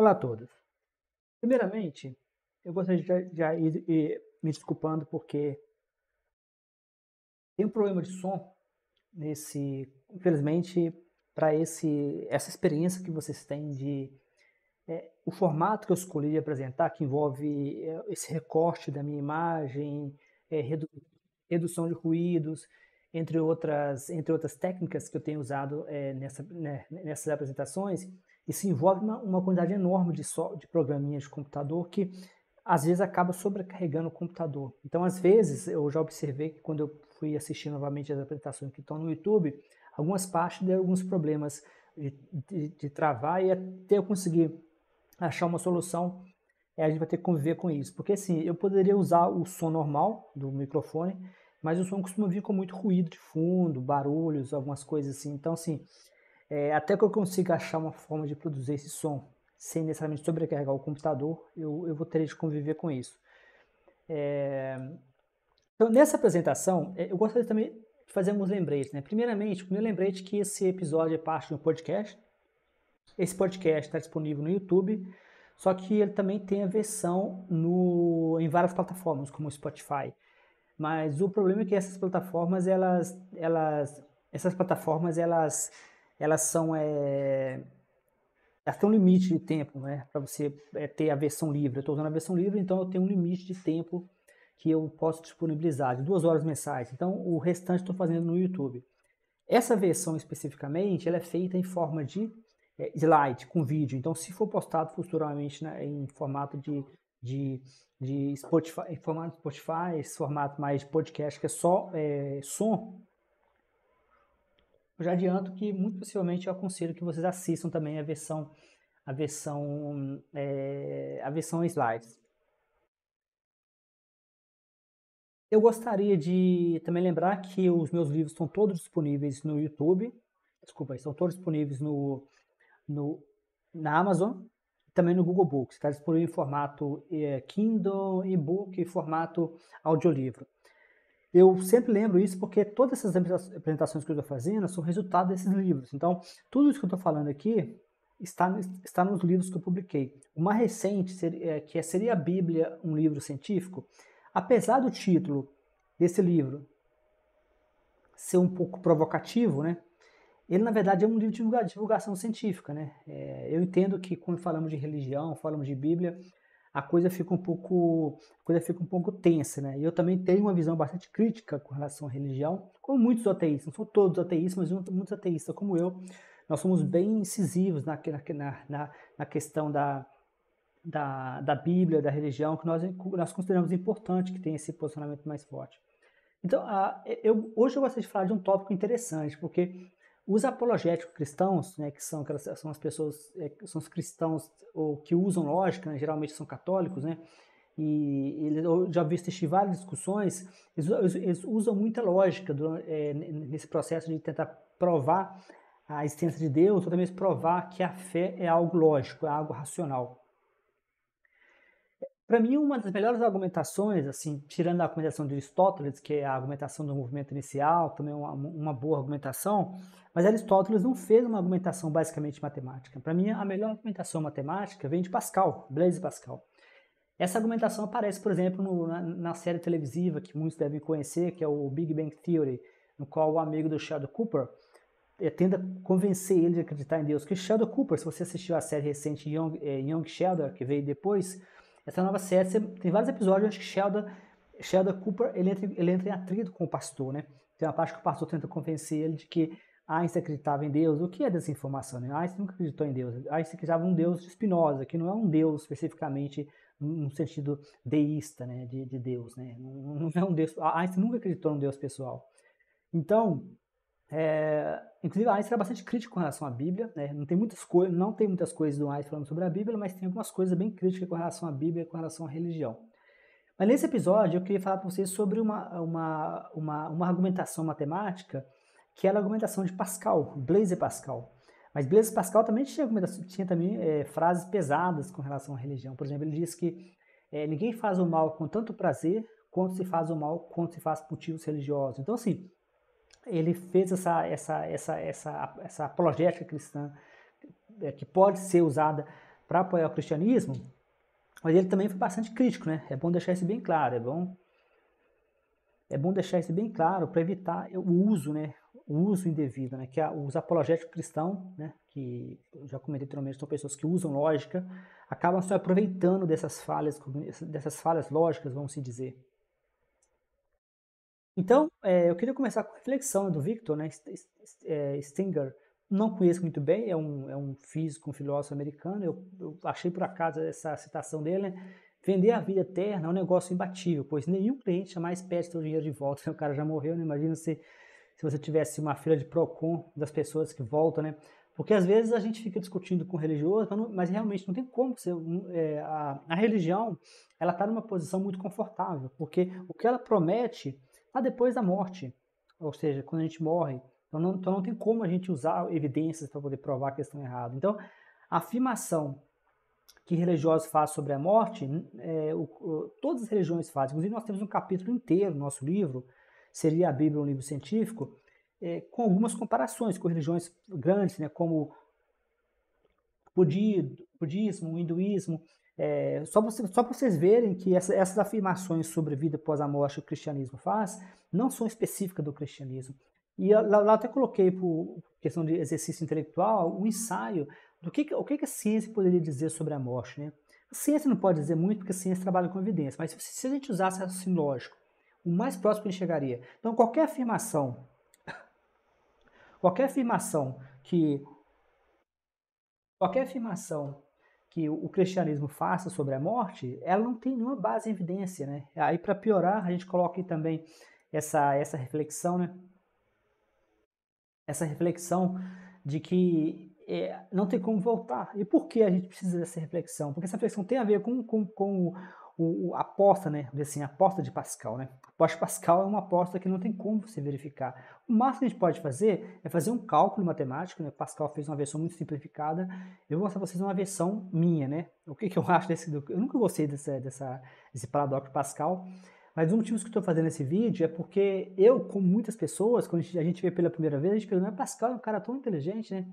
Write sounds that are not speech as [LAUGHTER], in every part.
Olá a todos. Primeiramente, eu gostaria de já ir, ir me desculpando porque tem um problema de som nesse, infelizmente, para esse essa experiência que vocês têm de é, o formato que eu escolhi apresentar, que envolve é, esse recorte da minha imagem, é, redu, redução de ruídos, entre outras entre outras técnicas que eu tenho usado é, nessa, né, nessas apresentações isso envolve uma, uma quantidade enorme de, so, de programinhas de computador que às vezes acaba sobrecarregando o computador. Então, às vezes, eu já observei que quando eu fui assistir novamente as apresentações que estão no YouTube, algumas partes deram alguns problemas de, de, de travar e até eu conseguir achar uma solução, eh, a gente vai ter que conviver com isso. Porque assim, eu poderia usar o som normal do microfone, mas o som costuma vir com muito ruído de fundo, barulhos, algumas coisas assim. Então, assim, é, até que eu consiga achar uma forma de produzir esse som sem necessariamente sobrecarregar o computador, eu, eu vou ter de conviver com isso. É... Então, nessa apresentação, é, eu gostaria também de fazer alguns lembretes. Né? Primeiramente, me lembrete é que esse episódio é parte de um podcast. Esse podcast está disponível no YouTube, só que ele também tem a versão no, em várias plataformas, como o Spotify. Mas o problema é que essas plataformas, elas, elas, essas plataformas, elas elas são é, elas têm um limite de tempo, né? Para você é, ter a versão livre. Eu estou usando a versão livre, então eu tenho um limite de tempo que eu posso disponibilizar, de duas horas mensais. Então o restante estou fazendo no YouTube. Essa versão especificamente, ela é feita em forma de é, slide com vídeo. Então, se for postado futuramente né, em formato de, de, de Spotify, em formato Spotify, esse formato mais de podcast que é só é, som, eu já adianto que muito possivelmente eu aconselho que vocês assistam também a versão a versão é, a versão slides. Eu gostaria de também lembrar que os meus livros estão todos disponíveis no YouTube. Desculpa, estão todos disponíveis no, no na Amazon, também no Google Books. Está disponível em formato é, Kindle, e-book e formato audiolivro. Eu sempre lembro isso porque todas essas apresentações que eu estou fazendo são resultado desses livros. Então, tudo isso que eu estou falando aqui está, está nos livros que eu publiquei. O mais recente, é, que é Seria a Bíblia um livro científico? Apesar do título desse livro ser um pouco provocativo, né? Ele, na verdade, é um livro de divulgação científica, né? É, eu entendo que quando falamos de religião, falamos de Bíblia, a coisa fica um pouco a coisa fica um pouco tensa, né? E eu também tenho uma visão bastante crítica com relação à religião, como muitos ateístas, não são todos ateístas, mas muitos ateístas como eu, nós somos bem incisivos na, na, na, na questão da, da, da Bíblia, da religião, que nós, nós consideramos importante que tenha esse posicionamento mais forte. Então, a, eu, hoje eu gostaria de falar de um tópico interessante, porque os apologéticos cristãos, né, que são, aquelas, são as pessoas, é, são os cristãos ou que usam lógica, né, geralmente são católicos, né? E, e eu já vi várias discussões, eles, eles, eles usam muita lógica durante, é, nesse processo de tentar provar a existência de Deus, ou também provar que a fé é algo lógico, é algo racional. Para mim, uma das melhores argumentações, assim, tirando a argumentação de Aristóteles, que é a argumentação do movimento inicial, também é uma, uma boa argumentação, mas Aristóteles não fez uma argumentação basicamente matemática. Para mim, a melhor argumentação matemática vem de Pascal, Blaise Pascal. Essa argumentação aparece, por exemplo, no, na, na, série televisiva que muitos devem conhecer, que é o Big Bang Theory, no qual o amigo do Sheldon Cooper é, tenta convencer ele de acreditar em Deus. Que Sheldon Cooper, se você assistiu a série recente Young, é, Young Sheldon, que veio depois, essa nova série tem vários episódios onde Sheldon, Sheldon Cooper ele entra, ele entra em atrito com o pastor, né? Tem uma parte que o pastor tenta convencer ele de que Einstein acreditava em Deus. O que é desinformação? Né? Einstein nunca acreditou em Deus. Einstein acreditava um Deus de Spinoza, que não é um Deus especificamente no sentido deísta, né? De, de Deus, né? Não, não é um Deus. Einstein nunca acreditou em um Deus pessoal. Então, é, inclusive, Einstein era bastante crítico com relação à Bíblia, né? não, tem muitas coisas, não tem muitas coisas do Einstein falando sobre a Bíblia, mas tem algumas coisas bem críticas com relação à Bíblia, com relação à religião. Mas nesse episódio eu queria falar para vocês sobre uma, uma, uma, uma, argumentação matemática que era a argumentação de Pascal, Blaise Pascal. Mas Blaise Pascal também tinha, tinha também é, frases pesadas com relação à religião. Por exemplo, ele diz que é, ninguém faz o mal com tanto prazer quanto se faz o mal quando se faz motivos religiosos. Então, assim, ele fez essa, essa, essa, essa, essa apologética cristã é, que pode ser usada para apoiar o cristianismo, mas ele também foi bastante crítico, né? É bom deixar isso bem claro, é bom, é bom deixar isso bem claro para evitar o uso, né? O uso indevido, né? Que a, os apologéticos cristãos, né? Que eu já comentei anteriormente, são pessoas que usam lógica, acabam se aproveitando dessas falhas, dessas falhas lógicas, vamos se dizer. Então, é, eu queria começar com a reflexão do Victor né, é, Stinger. Não conheço muito bem, é um, é um físico, um filósofo americano. Eu, eu achei por acaso essa citação dele, né? Vender a vida eterna é um negócio imbatível, pois nenhum cliente jamais pede seu dinheiro de volta. [LAUGHS] O cara já morreu, né? Imagina se, se você tivesse uma fila de PROCON das pessoas que voltam, né? Porque às vezes a gente fica discutindo com religioso, mas, não, mas realmente não tem como. é, a, a religião, ela está numa posição muito confortável, porque o que ela promete lá tá depois da morte, ou seja, quando a gente morre. Então não, então não tem como a gente usar evidências para poder provar que estão errados. Então, a afirmação que religiosos fazem sobre a morte, é, o, o, todas as religiões fazem. Inclusive, nós temos um capítulo inteiro no nosso livro, seria a Bíblia um livro científico, é, com algumas comparações com religiões grandes, né, como budismo, hinduísmo, é, só para vocês verem que essa, essas afirmações sobre vida pós a morte que o cristianismo faz não são específicas do cristianismo. E lá, lá até coloquei, por questão de exercício intelectual, um ensaio do que, o que a ciência poderia dizer sobre a morte. Né? A ciência não pode dizer muito, porque a ciência trabalha com evidência, mas se a gente usasse raciocínio lógico, o mais próximo que a gente chegaria. Então, qualquer afirmação, qualquer afirmação que. Qualquer afirmação que o cristianismo faça sobre a morte, ela não tem nenhuma base em evidência, né? Aí para piorar, a gente coloca também essa essa reflexão, né? Essa reflexão de que é, não tem como voltar. E por que a gente precisa dessa reflexão? Porque essa reflexão tem a ver com, com, com o, a aposta, né? Assim, a aposta de Pascal, né? A aposta de Pascal é uma aposta que não tem como você verificar. O máximo que a gente pode fazer é fazer um cálculo matemático, né? Pascal fez uma versão muito simplificada. Eu vou mostrar para vocês uma versão minha, né? O que, que eu [LAUGHS] acho desse... Eu nunca gostei dessa, dessa, desse paradoxo Pascal, mas um dos motivos que eu estou fazendo esse vídeo é porque eu, como muitas pessoas, quando a gente vê pela primeira vez, a gente pergunta: mas Pascal é um cara tão inteligente, né?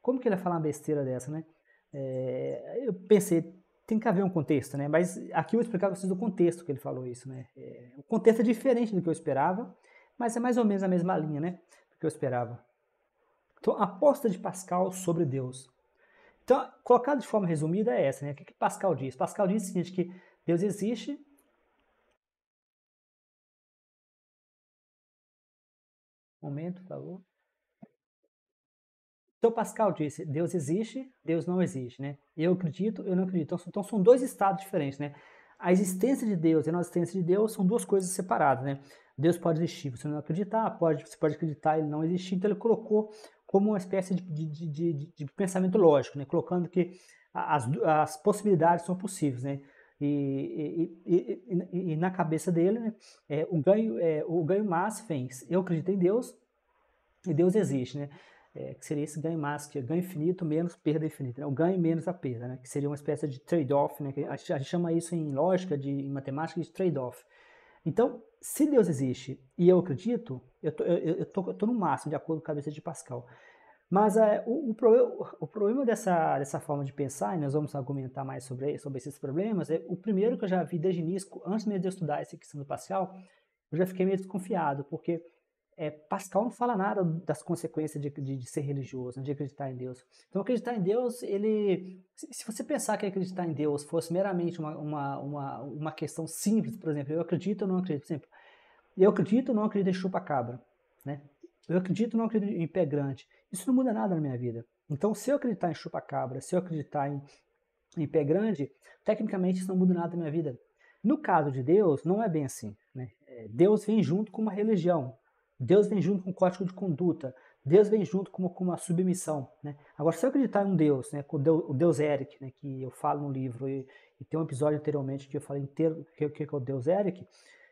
Como que ele vai falar uma besteira dessa, né? É... eu pensei, tem que haver um contexto, né? Mas aqui eu vou explicar para vocês o contexto que ele falou isso, né? É, o contexto é diferente do que eu esperava, mas é mais ou menos a mesma linha, né? Do que eu esperava. Então, a aposta de Pascal sobre Deus. Então, colocado de forma resumida é essa, né? O que, que Pascal diz? Pascal diz o seguinte, que Deus existe, momento, por favor. Então Pascal disse, Deus existe, Deus não existe, né? Eu acredito, eu não acredito. Então, então são dois estados diferentes, né? A existência de Deus e a não existência de Deus são duas coisas separadas, né? Deus pode existir, você não acreditar, pode, você pode acreditar ele não existir. Então ele colocou como uma espécie de, de, de, de pensamento lógico, né? Colocando que as, as possibilidades são possíveis, né? E, e, e, e, na cabeça dele, né, é, o ganho é, o ganho máximo é Eu acredito em Deus e Deus existe, né? é, que seria esse ganho máximo, que é ganho infinito menos perda infinita, né? o ganho menos a perda, né? que seria uma espécie de trade-off, né? a, gente, a gente chama isso em lógica, de, em matemática, de trade-off. Então, se Deus existe e eu acredito, eu tô, eu, tô, eu tô no máximo, de acordo com a cabeça de Pascal. Mas é, o, o, pro, o, problema dessa, dessa forma de pensar, e nós vamos argumentar mais sobre, sobre esses problemas, é o primeiro que eu já vi desde o início, antes mesmo de eu estudar essa questão do Pascal, eu já fiquei meio desconfiado, porque é, Pascal não fala nada das consequências de, de, de ser religioso, de acreditar em Deus. Então, acreditar em Deus, ele, se você pensar que acreditar em Deus fosse meramente uma, uma, uma, uma questão simples, por exemplo, eu acredito ou não acredito, por exemplo, eu acredito ou não acredito em chupa-cabra, né? Eu acredito ou não acredito em pé grande. Isso não muda nada na minha vida. Então, se eu acreditar em chupa-cabra, se eu acreditar em, em pé grande, tecnicamente isso não muda nada na minha vida. No caso de Deus, não é bem assim. Né? É, Deus vem junto com uma religião. Deus vem junto com um código de conduta. Deus vem junto com uma, com uma submissão. Né? Agora, se eu acreditar em um Deus, né, com o Deus Eric, né, que eu falo no livro, e, e tem um episódio anteriormente que eu falei inteiro o que, que, é o Deus Eric,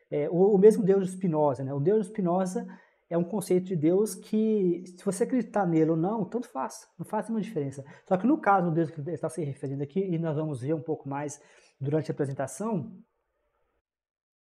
é, o, o, mesmo Deus de Spinoza. Né? O Deus de Spinoza é um conceito de Deus que, se você acreditar nele ou não, tanto faz, não faz nenhuma diferença. Só que no caso do Deus que está se referindo aqui, e nós vamos ver um pouco mais durante a apresentação,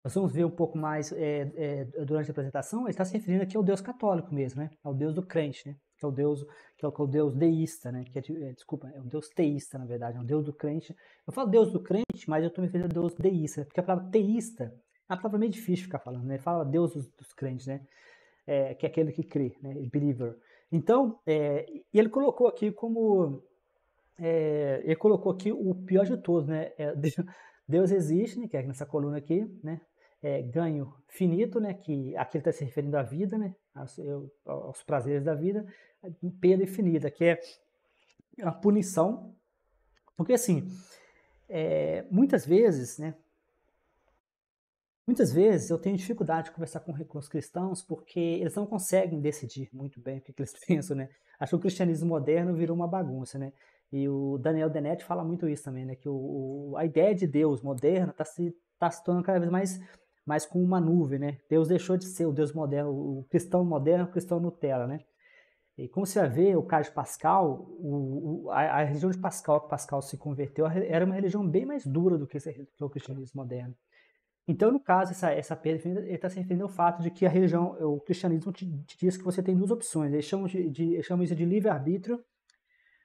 nós vamos ver um pouco mais é, é, durante a apresentação, ele está se referindo aqui ao Deus católico mesmo, né? Ao Deus do crente, né? Que é o Deus, que é o, é Deus deísta, né? Que é, é desculpa, é o Deus teísta, na verdade, é o Deus do crente. Eu falo Deus do crente, mas eu estou me referindo ao Deus deísta, porque a palavra teísta é uma palavra meio difícil ficar falando, né? Fala Deus dos, dos crentes, né? É, que é aquele que crê, né? Believer. Então, é, ele colocou aqui como. ele colocou aqui o pior de todos, né? [LAUGHS] Deus existe, né, que é nessa coluna aqui, né? é, ganho finito, né, que aqui ele está se referindo à vida, né, aos, eu, aos prazeres da vida, pena infinita, que é a punição. Porque, assim, é, muitas vezes, né, muitas vezes eu tenho dificuldade de conversar com, com os cristãos porque eles não conseguem decidir muito bem o que, que eles [LAUGHS] pensam, né. Acho que o cristianismo moderno virou uma bagunça, né. E o Daniel Denetti fala muito isso também, né? Que o, o a ideia de Deus moderna está se, tá se tornando cada vez mais mas com uma nuvem, né? Deus deixou de ser o Deus moderno, o cristão moderno, o cristão Nutella, né? E como você vai ver, o caso de Pascal, o, o, a, a, religião de Pascal, que Pascal se converteu, era uma religião bem mais dura do que, que o cristianismo moderno. Então, no caso, essa, essa perda está se referindo ao fato de que a religião, o cristianismo te, te diz que você tem duas opções. Eles chamam, de, de eles chamam isso de livre-arbítrio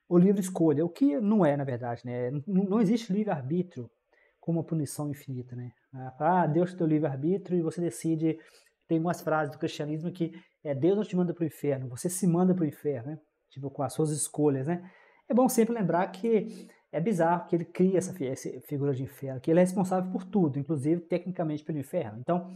ou livre-escolha, o que não é, na verdade. Né? Não, não existe livre-arbítrio como uma punição infinita. Né? Ah, tá. ah, Deus te deu livre-arbítrio e você decide. Tem umas frases do cristianismo que é Deus não te manda para o inferno, você se manda para o inferno, né? Tipo, com as suas escolhas, né? É bom sempre lembrar que é bizarro que ele cria essa, essa figura de inferno, que ele é responsável por tudo, inclusive tecnicamente pelo inferno. Então,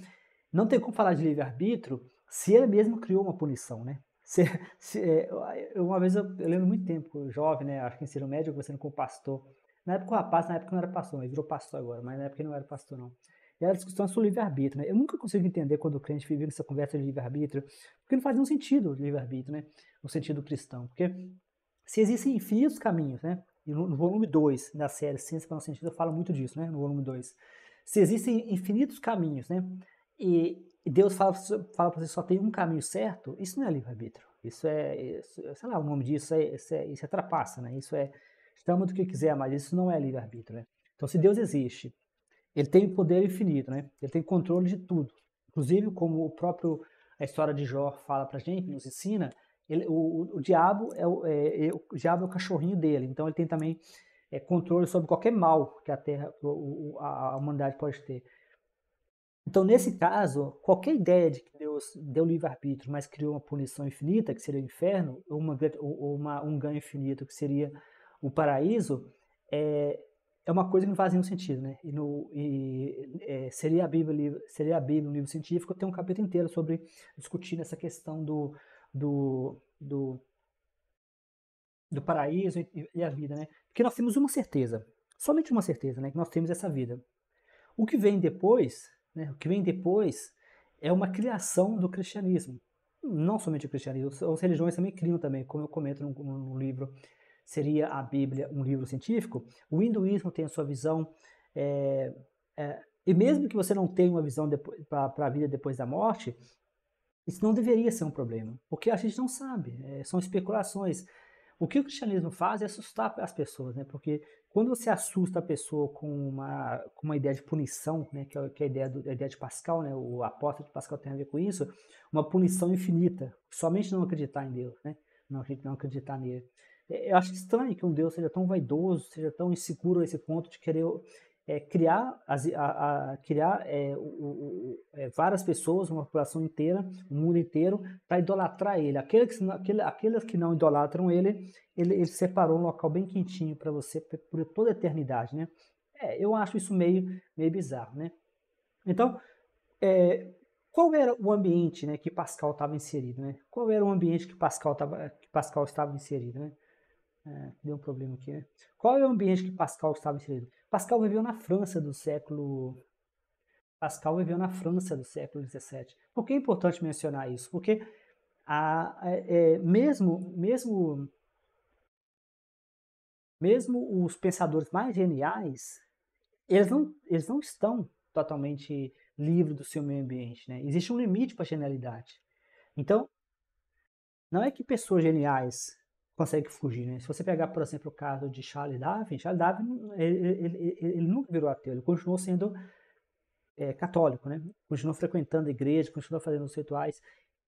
não tem como falar de livre-arbítrio se ele mesmo criou uma punição, né? Se, se, é, uma vez eu, eu, lembro muito tempo, jovem, né? Acho que em ensino médio, conversando com o pastor na época o rapaz na época eu não era pastor, mas virou pastor agora, mas na época eu não era pastor não. E era discussão sobre livre-arbítrio, né? Eu nunca consigo entender quando o crente vive nessa conversa de livre-arbítrio, porque não faz nenhum sentido livre-arbítrio, né? No sentido cristão, porque se existem infinitos caminhos, né? E no, volume 2 da série Ciência para o Sentido eu falo muito disso, né? No volume 2. Se existem infinitos caminhos, né? E, Deus fala, fala para você só tem um caminho certo, isso não é livre-arbítrio. Isso é, isso, sei lá o nome disso, é, isso, é, isso é trapaça, né? Isso é estamos do que quiser, mas isso não é livre-arbítrio, né? Então, se Deus existe, ele tem poder infinito, né? Ele tem controle de tudo. Inclusive, como o próprio a história de Jó fala para gente, nos ensina, ele, o, o, diabo é o, é, é, o diabo é o cachorrinho dele. Então, ele tem também é, controle sobre qualquer mal que a Terra, o, a humanidade pode ter. Então, nesse caso, qualquer ideia de que Deus deu livre-arbítrio, mas criou uma punição infinita, que seria o inferno, ou, uma, ou uma, um ganho infinito, que seria o paraíso, é, é uma coisa que não faz nenhum sentido, né? E, no, e é, seria a Bíblia, seria a Bíblia um livro científico, tem um capítulo inteiro sobre discutir essa questão do do, do, do paraíso e, e, a vida, né? Porque nós temos uma certeza, somente uma certeza, né? Que nós temos essa vida. O que vem depois, né? O que vem depois é uma criação do cristianismo. Não somente o cristianismo, as religiões também criam também, como eu comento no, no livro seria a Bíblia um livro científico, o hinduísmo tem a sua visão. É, é, e mesmo que você não tenha uma visão para a vida depois da morte, isso não deveria ser um problema, porque a gente não sabe, é, são especulações. O que o cristianismo faz é assustar as pessoas, né? porque quando você assusta a pessoa com uma, com uma ideia de punição, né? que, é, que é a, ideia do, a ideia de Pascal, né? o apóstolo de Pascal tem a ver com isso, uma punição infinita, somente não acreditar em Deus, né? não, não acreditar nele. É, eu acho estranho que um Deus seja tão vaidoso, seja tão inseguro a esse ponto de querer é, criar, as, a, a, criar é, o, o, é, várias pessoas, uma população inteira, o um mundo inteiro, para idolatrar ele. Aqueles que, aquele, aqueles que não idolatram ele, ele, ele separou um local bem quentinho para você por toda a eternidade, né? É, eu acho isso meio, meio bizarro, né? Então, é, qual era o ambiente né, que Pascal estava inserido, né? Qual era o ambiente que Pascal, tava, que Pascal estava inserido, né? É, deu um problema aqui. Né? Qual é o ambiente que Pascal estava inserido? Pascal viveu na França do século. Pascal viveu na França do século XVII. Por que é importante mencionar isso? Porque a, é, é, mesmo, mesmo, mesmo os pensadores mais geniais, eles não, eles não estão totalmente livres do seu meio ambiente. Né? Existe um limite para a genialidade. Então, não é que pessoas geniais consegue fugir. Né? Se você pegar, por exemplo, o caso de Charles Darwin, Charles Darwin ele, ele, ele nunca virou ateu, ele continuou sendo é, católico, né? continuou frequentando a igreja, continuou fazendo os rituais.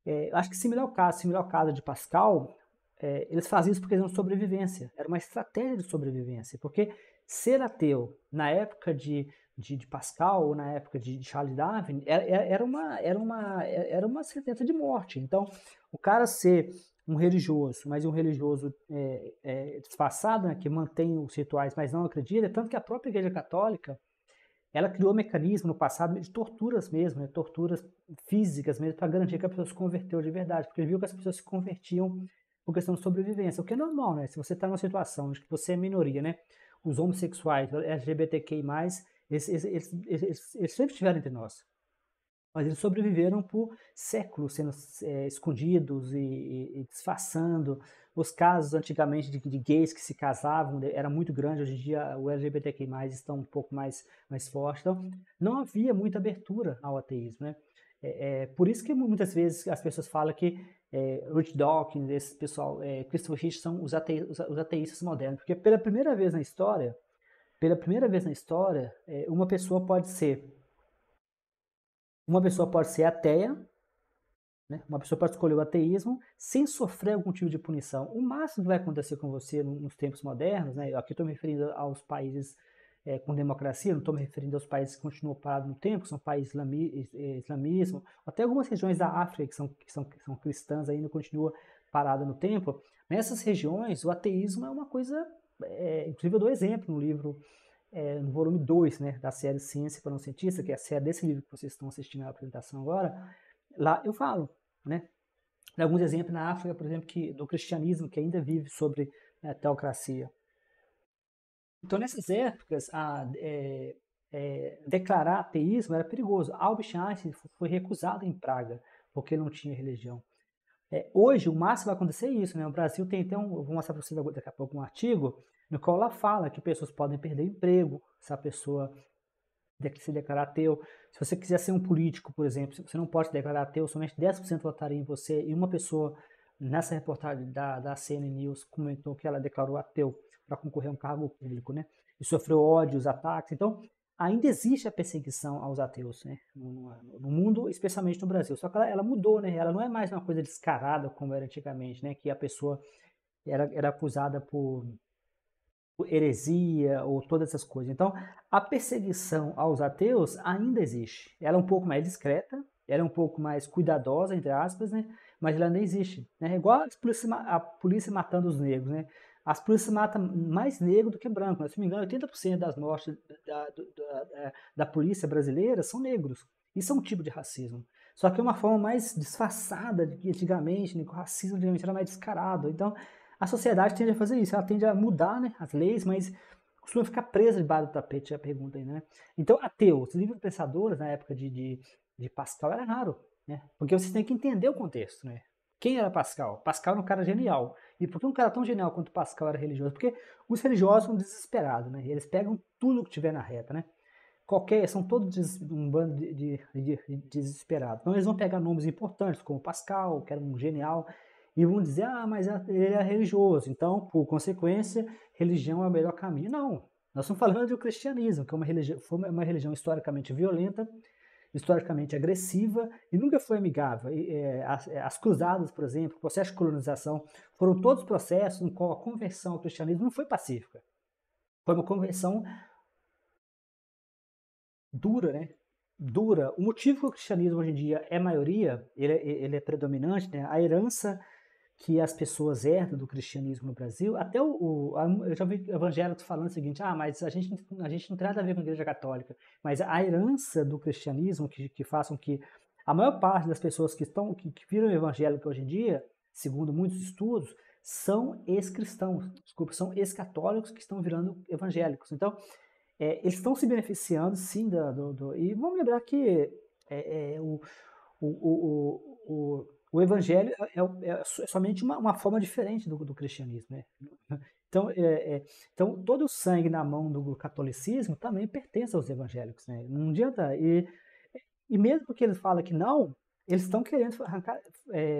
É, acho que similar ao caso, similar ao caso de Pascal, é, eles faziam isso porque eram sobrevivência, era uma estratégia de sobrevivência, porque ser ateu na época de, de, de Pascal ou na época de, de Charles Darwin era, era, uma, era, uma, era uma sentença de morte. Então, o cara ser um religioso, mas um religioso é, é, disfarçado, né, que mantém os rituais, mas não acredita, tanto que a própria Igreja Católica ela criou um no passado de torturas mesmo, né, torturas físicas mesmo, para garantir que a pessoa se converteu de verdade, porque viu que as pessoas se convertiam por questão de sobrevivência, o que é normal, né? Se você está numa situação de que você é minoria, né? Os homossexuais, LGBTQI+, eles, eles, eles, eles sempre estiveram entre nós mas eles sobreviveram por séculos sendo é, escondidos e, e, e, disfarçando. Os casos antigamente de, de, gays que se casavam era muito grande, hoje em dia o LGBTQI estão um pouco mais, mais forte. Então, não havia muita abertura ao ateísmo, né? É, é, por isso que muitas vezes as pessoas falam que é, Rich Dawkins, esse pessoal, é, Christopher Hitch são os, ate, os, os, ateístas modernos, porque pela primeira vez na história, pela primeira vez na história, é, uma pessoa pode ser uma pessoa pode ser ateia, né? uma pessoa pode escolher o ateísmo sem sofrer algum tipo de punição. O máximo que vai acontecer com você nos tempos modernos, né? aqui estou me referindo aos países é, com democracia, não estou me referindo aos países que continuam parados no tempo, que são países islami, é, islamismo, até algumas regiões da África que são, que são, que são cristãs ainda continuam paradas no tempo. Nessas regiões, o ateísmo é uma coisa. É, inclusive, eu dou exemplo no livro é, no volume 2 né, da série Ciência para um Cientista, que é a uhum. série desse livro que vocês estão assistindo à apresentação agora, uhum. lá eu falo, né? Alguns exemplos na África, por exemplo, que, do cristianismo que ainda vive sobre né, a teocracia. Então, nessas épocas, a, é, é, declarar ateísmo era perigoso. Albert Einstein foi recusado em Praga, porque não tinha religião. É, hoje, o máximo vai acontecer é isso. Né? O Brasil tem, então, vou mostrar para vocês daqui a pouco um artigo, no qual ela fala que pessoas podem perder emprego se a pessoa se declarar ateu. Se você quiser ser um político, por exemplo, você não pode declarar ateu, somente 10% votaria em você. E uma pessoa nessa reportagem da, da CNN News comentou que ela declarou ateu para concorrer a um cargo público, né? E sofreu ódios, ataques. Então, ainda existe a perseguição aos ateus, né? No, no mundo, especialmente no Brasil. Só que ela, ela, mudou, né? Ela não é mais uma coisa descarada como era antigamente, né? Que a pessoa era, era acusada por heresia ou todas essas coisas. Então, a perseguição aos ateus ainda existe. Ela é um pouco mais discreta, ela é um pouco mais cuidadosa, entre aspas, né? mas ela ainda existe. Né? É igual a polícia, a polícia matando os negros. Né? As polícias matam mais negro do que branco. Né? Se não me engano, 80% das mortes da, da, da, da polícia brasileira são negros. Isso é um tipo de racismo. Só que é uma forma mais disfarçada de que antigamente, né? o racismo antigamente era mais descarado. Então, a sociedade tende a fazer isso, ela tende a mudar né, as leis, mas costuma ficar presa debaixo do tapete, a pergunta aí, né? Então, ateus livros pensadores na época de, de, de Pascal era raro, né? Porque vocês têm que entender o contexto, né? Quem era Pascal? Pascal era um cara genial. E por que um cara tão genial quanto Pascal era religioso? Porque os religiosos são desesperados, né? Eles pegam tudo que tiver na reta, né? Qualquer, são todos um bando de, de, de, de desesperados. Então eles vão pegar nomes importantes, como Pascal, que era um genial, e vão dizer, ah, mas ele é religioso, então, por consequência, religião é o melhor caminho. Não. Nós estamos falando do cristianismo, que é uma religião, foi uma religião historicamente violenta, historicamente agressiva e nunca foi amigável. É, as, é, as, cruzadas, por exemplo, o processo de colonização, foram todos processos no qual a conversão ao cristianismo não foi pacífica. Foi uma conversão dura, né? Dura. O motivo que o cristianismo hoje em dia é maioria, ele, é, ele é predominante, né? A herança que as pessoas herdam do cristianismo no Brasil, até o, o eu já vi evangélico falando o seguinte, ah, mas a gente, a gente não tem nada a ver com a igreja católica, mas a herança do cristianismo que, que façam que a maior parte das pessoas que estão que, que viram evangélico hoje em dia, segundo muitos estudos, são ex-cristãos, desculpa, são ex-católicos que estão virando evangélicos. Então, é, eles estão se beneficiando, sim, da, do, do, e vamos lembrar que é, é, o, o, o, o o evangelho é, é, é, é, é somente uma, uma, forma diferente do, do cristianismo. Né? Então, é, é, então, todo o sangue na mão do catolicismo também pertence aos evangélicos. Né? Não adianta. E, e mesmo que eles falam que não, eles estão querendo arrancar,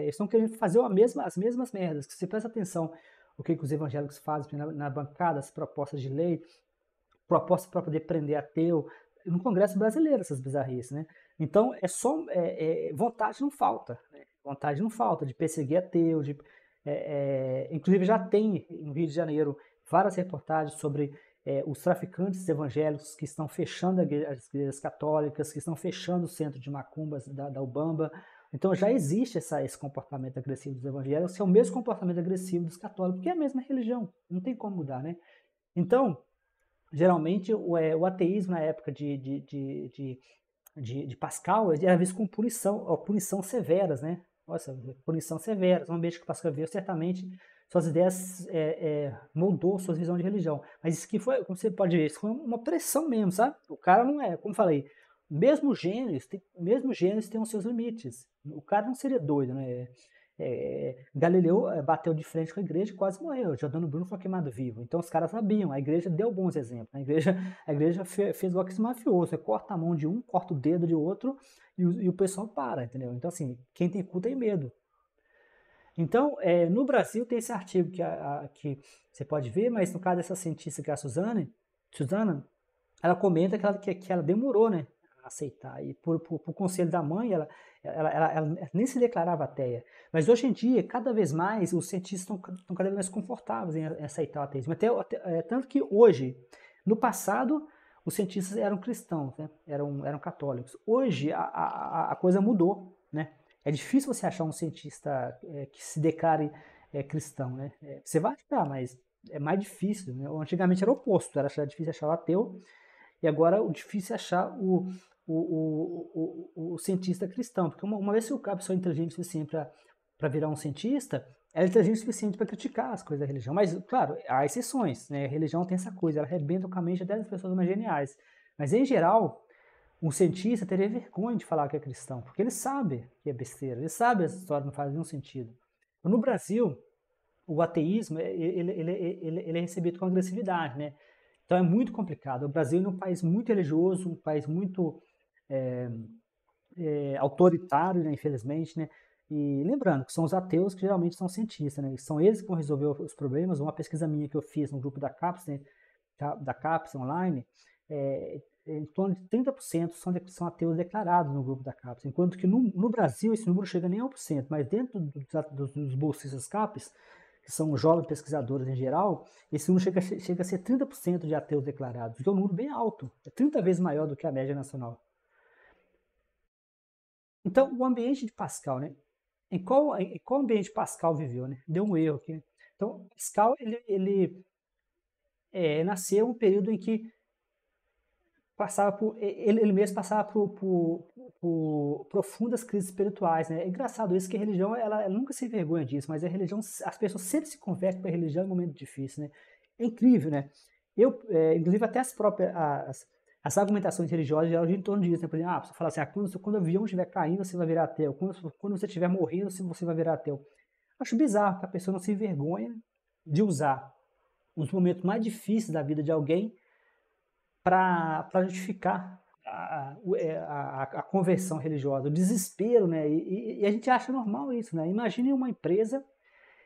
estão querendo fazer mesma, as mesmas merdas. Se você presta atenção o que, que os evangélicos fazem na, na bancada, as propostas de lei, propostas para poder prender ateu, no Congresso brasileiro essas bizarrices, né? Então é só é, é, vontade não falta. Né? Vontade não falta de perseguir ateus. De, é, é, inclusive, já tem no Rio de Janeiro várias reportagens sobre é, os traficantes evangélicos que estão fechando as igrejas católicas, que estão fechando o centro de macumbas da, da Ubamba. Então já existe essa, esse comportamento agressivo dos evangélicos, que é o mesmo comportamento agressivo dos católicos, porque é a mesma religião, não tem como mudar, né? Então, geralmente, o, é, o ateísmo na época de, de, de, de, de Pascal era visto com punição, punição severas, né? nossa, punição severa, um beijo que Pascal veio, certamente suas ideias é, é, moldou sua visão de religião. Mas isso que foi, como você pode ver, isso foi uma pressão mesmo, sabe? O cara não é, como falei, mesmo gênios, tem, mesmo gênios têm os seus limites. O cara não seria doido, né? É, Galileu é, bateu de frente com a igreja e quase morreu. Jordano Bruno foi queimado vivo. Então os caras sabiam. A igreja deu bons exemplos. A igreja, a igreja fe, fez o que se mafioso. Você né? corta a mão de um, corta o dedo de outro e o, e o pessoal para, entendeu? Então, assim, quem tem cu tem é medo. Então, é, no Brasil tem esse artigo que, a, a, que você pode ver, mas no caso dessa cientista que é a Suzane, Suzana, ela comenta que ela, que, que ela demorou, né? A aceitar. E por, por, por conselho da mãe, ela, ela, ela, ela, nem se declarava ateia. Mas hoje em dia, cada vez mais, os cientistas estão cada vez mais confortáveis em aceitar o ateísmo. Até, até é, tanto que hoje, no passado, os cientistas eram cristãos, né? eram, eram católicos. Hoje a, a, a coisa mudou. Né? É difícil você achar um cientista é, que se declare é, cristão. Né? É, você vai achar, mas é mais difícil. Né? Antigamente era o oposto, era difícil achar o ateu, e agora o difícil é achar o, o, o, o, cientista cristão. Porque uma, uma vez que o cara pessoa é inteligente assim, para virar um cientista, ela é inteligente o suficiente para criticar as coisas da religião. Mas, claro, há exceções, né? A religião tem essa coisa, ela arrebenta o caminho de até das pessoas mais geniais. Mas, em geral, um cientista teria vergonha de falar que é cristão, porque ele sabe que é besteira, ele sabe que essa história não faz nenhum sentido. No Brasil, o ateísmo é, é, ele, ele, é, ele, ele é recebido com agressividade, né? Então é muito complicado. O Brasil é um país muito religioso, um país muito é, é, autoritário, né? infelizmente, né? E lembrando que são os ateus que geralmente são cientistas, né? São eles que vão resolver os problemas. Uma pesquisa minha que eu fiz no grupo da CAPS, né? da CAPS online, é, em torno de 30% são, são ateus declarados no grupo da CAPES, enquanto que no, no Brasil esse número chega nem a 1%, mas dentro dos, dos bolsistas CAPES, que são jovens pesquisadores em geral, esse número chega, chega a ser 30% de ateus declarados, que é um número bem alto, é 30 vezes maior do que a média nacional. Então, o ambiente de Pascal, né? Em qual, em qual ambiente Pascal viveu, né? Deu um erro aqui. Então, Pascal, ele, ele é, nasceu um período em que passava por, ele, ele mesmo passava por, por, por, profundas crises espirituais, né? É engraçado isso que a religião, ela, ela, nunca se envergonha disso, mas a religião, as pessoas sempre se convertem para a religião em momento difícil né? É incrível, né? Eu, é, inclusive até as próprias as, as argumentações religiosas eram em torno disso, né? Por exemplo, ah, a pessoa fala assim, ah, quando, quando o avião estiver caindo, você vai virar ateu. Quando, quando você estiver morrendo, você vai virar ateu. Acho bizarro que a pessoa não se envergonha de usar os momentos mais difíceis da vida de alguém para justificar é, a, a, a, conversão religiosa, o desespero, né? E, e, a gente acha normal isso, né? Imagine uma empresa,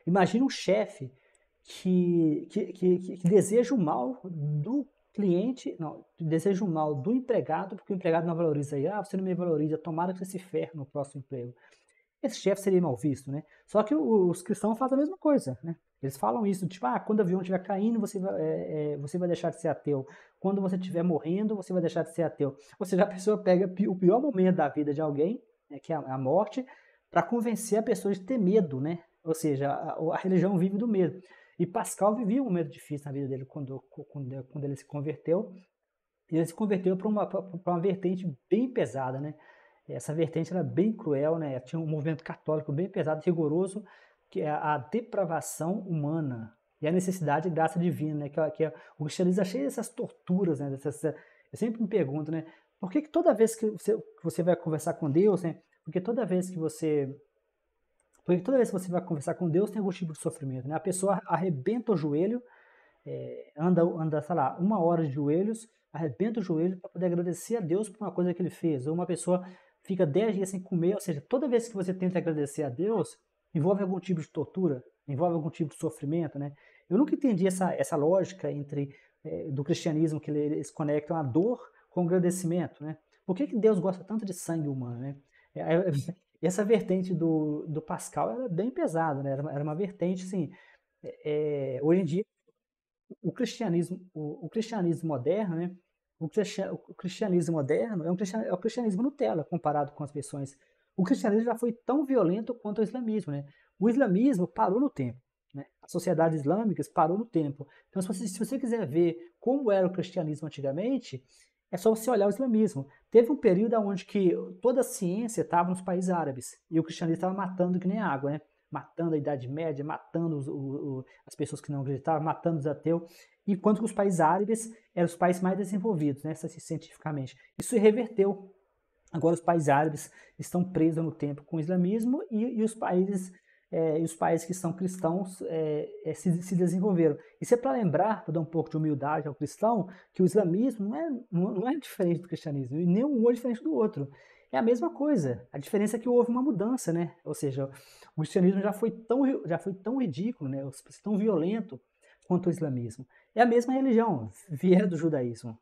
imagine um chefe que, que, que, que deseja o mal do cliente, não, desejo mal do empregado, porque o empregado não valoriza aí, Ah, você não me valoriza, tomara que você se ferre no próximo emprego. Esse chefe seria mal visto, né? Só que os cristãos fazem a mesma coisa, né? Eles falam isso, tipo, ah, quando o avião estiver caindo, você vai, é, é, você vai deixar de ser ateu. Quando você estiver morrendo, você vai deixar de ser ateu. Ou seja, a pessoa pega o pior momento da vida de alguém, né, que é a morte, para convencer a pessoa de ter medo, né? Ou seja, a, a religião vive do medo. E Pascal vivia um momento difícil na vida dele quando, quando, quando ele se converteu. E ele se converteu para uma, uma vertente bem pesada, né? Essa vertente era bem cruel, né? Tinha um movimento católico bem pesado, rigoroso, que é a depravação humana e a necessidade de graça divina, né? Que, é, que é, o cristianismo é cheio dessas torturas, né? Dessas, eu sempre me pergunto, né? Por que, que toda vez que você, que você vai conversar com Deus, né? Porque toda vez que você porque toda vez que você vai conversar com Deus, tem algum tipo de sofrimento. Né? A pessoa arrebenta o joelho, é, anda, anda, sei lá, uma hora de joelhos, arrebenta o joelho para poder agradecer a Deus por uma coisa que ele fez. Ou uma pessoa fica 10 dias sem comer, ou seja, toda vez que você tenta agradecer a Deus, envolve algum tipo de tortura, envolve algum tipo de sofrimento, né? Eu nunca entendi essa, essa lógica entre é, do cristianismo que eles conectam a dor com o agradecimento, né? Por que, que Deus gosta tanto de sangue humano, né? É, é, é e essa vertente do, do Pascal era é bem pesada, né? Era, uma, era uma vertente, assim, é, é, hoje em dia, o cristianismo, o, o cristianismo moderno, né? O, cristian, o cristianismo moderno é, um cristian, é o cristianismo Nutella comparado com as versões. O cristianismo já foi tão violento quanto o islamismo, né? O islamismo parou no tempo. Né? As sociedades islâmicas parou no tempo. Então, se você, se você quiser ver como era o cristianismo antigamente, é só você olhar o islamismo. Teve um período onde que toda a ciência estava nos países árabes e o cristianismo estava matando que nem água, né? Matando a Idade Média, matando os, o, o, as pessoas que não acreditavam, matando os ateus, enquanto que os países árabes eram os países mais desenvolvidos, né, cientificamente. Isso se reverteu. Agora os países árabes estão presos no tempo com o islamismo e, e os países é, e os países que são cristãos é, é, se, se, desenvolveram. Isso é para lembrar, para dar um pouco de humildade ao cristão, que o islamismo não é, não é diferente do cristianismo, e nem um é diferente do outro. É a mesma coisa. A diferença é que houve uma mudança, né? Ou seja, o cristianismo já foi tão, já foi tão ridículo, né? tão violento quanto o islamismo. É a mesma religião, vier do judaísmo.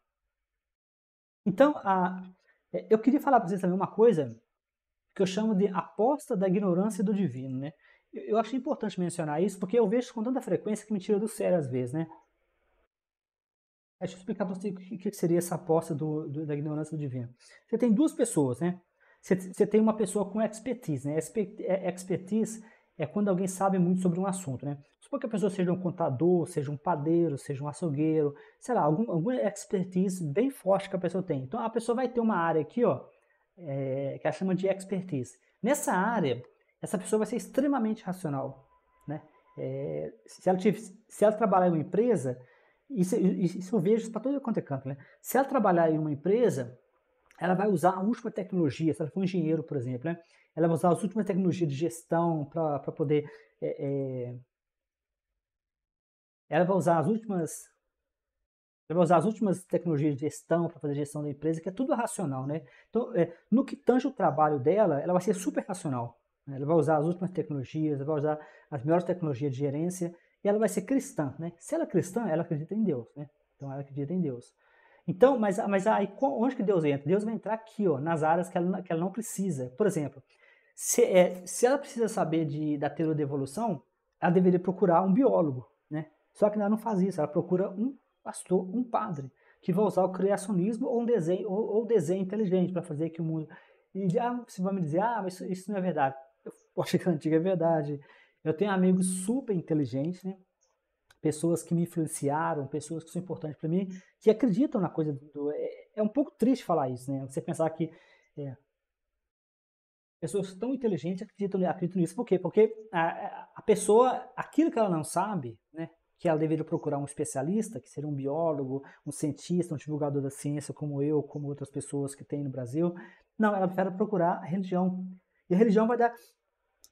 Então, a, eu queria falar para vocês também uma coisa que eu chamo de aposta da ignorância do divino, né? Eu acho importante mencionar isso, porque eu vejo com tanta frequência que me tira do sério às vezes, né? Deixa eu explicar para você o que seria essa aposta do, do, da ignorância divina. Você tem duas pessoas, né? Você, você tem uma pessoa com expertise, né? É, expertise é quando alguém sabe muito sobre um assunto, né? Supor que a pessoa seja um contador, seja um padeiro, seja um açougueiro, sei lá, algum, alguma expertise bem forte que a pessoa tem. Então a pessoa vai ter uma área aqui, ó, é, que ela chama de expertise. Nessa área, essa pessoa vai ser extremamente racional. Né? É, se, ela tiver, se ela trabalhar em uma empresa, isso, isso eu vejo para todo quanto é campo. né? se ela trabalhar em uma empresa, ela vai usar a última tecnologia, se ela for um engenheiro, por exemplo, né? ela vai usar as últimas tecnologias de gestão para poder... É, é... Ela vai usar as últimas ela vai usar as últimas tecnologias de gestão para fazer gestão da empresa, que é tudo racional, né? Então, é, no que tange o trabalho dela, ela vai ser super racional. Né? Ela vai usar as últimas tecnologias, vai usar as melhores tecnologias de gerência e ela vai ser cristã, né? Se ela é cristã, ela acredita em Deus, né? Então ela acredita em Deus. Então, mas, mas aí onde que Deus entra? Deus vai entrar aqui, ó, nas áreas que ela, que ela não precisa. Por exemplo, se, é, se ela precisa saber de, da teoria da evolução, ela deveria procurar um biólogo, né? Só que ela não faz isso, ela procura um pastor, um padre, que vai usar o criacionismo ou um desenho, ou, ou desenho inteligente para fazer que o mundo... E já você vai me dizer, ah, mas isso, isso não é verdade acho que a antiga é verdade. Eu tenho amigos super inteligentes, né? pessoas que me influenciaram, pessoas que são importantes para mim, que acreditam na coisa do. É, é, um pouco triste falar isso, né? Você pensar que é, pessoas tão inteligentes acreditam, acreditam nisso. Por quê? Porque a, a pessoa, aquilo que ela não sabe, né? Que ela deveria procurar um especialista, que seria um biólogo, um cientista, um divulgador da ciência, como eu, como outras pessoas que tem no Brasil. Não, ela prefere procurar a religião. E a religião vai dar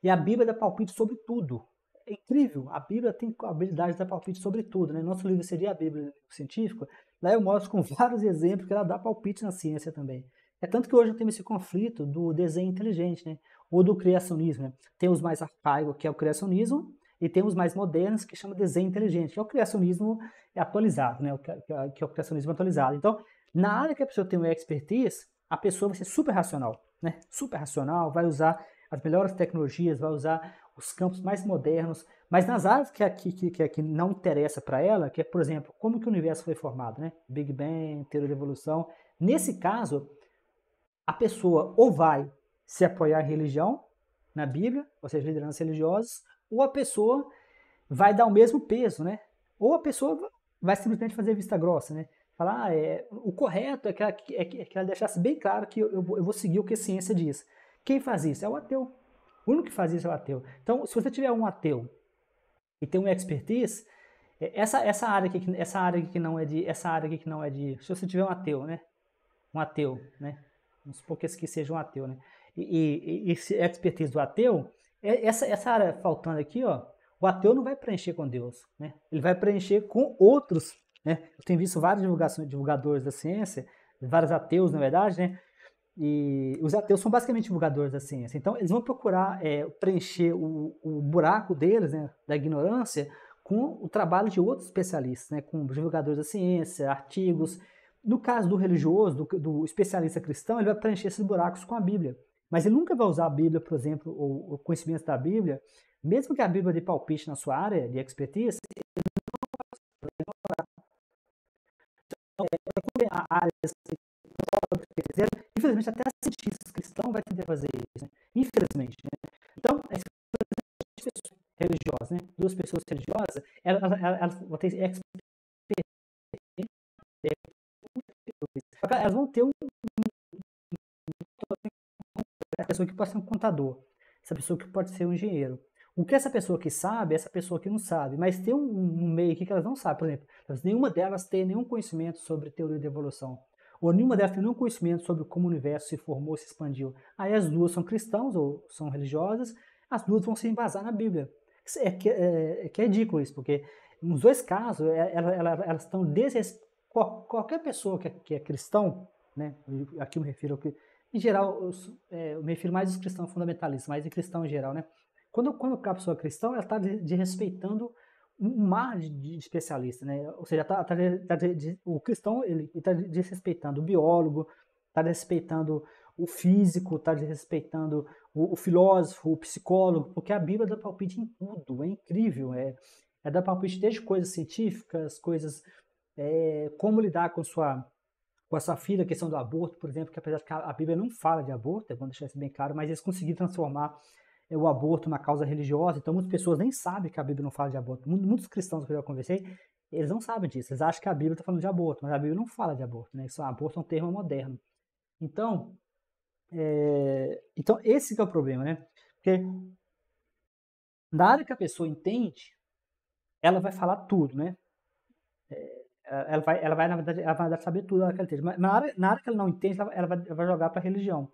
e a Bíblia dá palpite sobre tudo. É incrível, a Bíblia tem a habilidade de dar palpite sobre tudo. Né? Nosso livro seria a Bíblia né? Científica. Lá eu mostro com [LAUGHS] vários exemplos que ela dá palpite na ciência também. É tanto que hoje temos esse conflito do desenho inteligente, né? ou do criacionismo. Né? Tem os mais arcaicos, que é o criacionismo, e tem os mais modernos, que chama desenho inteligente, que é o criacionismo atualizado, né? É, é, que é o criacionismo atualizado. Então, na área que a pessoa tem uma expertise, a pessoa vai ser super racional, né? super racional, vai usar as melhores tecnologias, vai usar os campos mais modernos, mas nas áreas que aqui, que, que aqui não interessa para ela, que é, por exemplo, como que o universo foi formado, né? Big Bang, teoria da evolução. Nesse caso, a pessoa ou vai se apoiar em religião, na Bíblia, ou seja, lideranças religiosas, ou a pessoa vai dar o mesmo peso, né? Ou a pessoa vai simplesmente fazer vista grossa, né? Falar, ah, é, o correto é que, ela, é, que, é que ela deixasse bem claro que eu, eu, eu vou seguir o que a ciência diz. Quem faz isso? É o ateu. O único que faz isso é o ateu. Então, se você tiver um ateu e tem uma expertise, é, essa, essa área aqui, essa área aqui que não é de, essa área aqui que não é de, se você tiver um ateu, né? Um ateu, né? Vamos supor que esse aqui seja um ateu, né? E, e, e esse expertise do ateu, é, essa, essa área faltando aqui, ó, o ateu não vai preencher com Deus, né? Ele vai preencher com outros, né? Eu tenho visto vários divulgadores da ciência, vários ateus, na verdade, né? E os ateus são basicamente divulgadores da ciência. Então, eles vão procurar é, preencher o, o, buraco deles, né, da ignorância, com o trabalho de outros especialistas, né, com divulgadores da ciência, artigos. No caso do religioso, do, do, especialista cristão, ele vai preencher esses buracos com a Bíblia. Mas ele nunca vai usar a Bíblia, por exemplo, ou o conhecimento da Bíblia, mesmo que a Bíblia dê palpite na sua área de expertise, ele não vai usar. Então, é, que fizeram, infelizmente até a cientista cristã vai tentar fazer isso, né? infelizmente. Né? Então, é religiosa, né? duas pessoas religiosas, elas elas ela, ela vão ter elas vão ter um, a pessoa que pode ser um contador, essa pessoa que pode ser um engenheiro. O que essa pessoa que sabe, essa pessoa que não sabe, mas tem um, um meio aqui que elas não sabem. Por exemplo, nenhuma delas tem nenhum conhecimento sobre teoria da evolução ou nenhuma delas tem nenhum conhecimento sobre como o universo se formou, se expandiu. Aí as duas são cristãos ou são religiosas, as duas vão se embasar na Bíblia. É que é, é, que é ridículo isso, porque nos dois casos é, ela, ela, elas estão desrespeitando. Qualquer pessoa que é, que é cristão, né, aqui eu me refiro que em geral, eu, é, eu, me refiro mais aos cristãos fundamentalistas, mas em cristão em geral, né? Quando, quando a pessoa é cristã, ela está desrespeitando de um mar de, especialistas, né? Ou seja, tá, tá, tá, o cristão ele está desrespeitando o biólogo, está desrespeitando o físico, está desrespeitando o, o, filósofo, o psicólogo, porque a Bíblia dá palpite em tudo, é incrível, é, é dá palpite desde coisas científicas, coisas é, como lidar com sua com a sua filha, a questão do aborto, por exemplo, que apesar de que a Bíblia não fala de aborto, é bom deixar isso bem claro, mas eles conseguiram transformar é, o aborto uma causa religiosa, então muitas pessoas nem sabem que a Bíblia não fala de aborto. Muitos cristãos que eu já conversei, eles não sabem disso, eles acham que a Bíblia está falando de aborto, mas a Bíblia não fala de aborto, né? Isso, aborto é um termo moderno. Então, é, então esse é o problema, né? Porque na hora que a pessoa entende, ela vai falar tudo, né? É, ela vai, ela vai na verdade, ela vai saber tudo que ela entende. Mas na hora, na hora que ela não entende, ela, vai, ela vai jogar para a religião.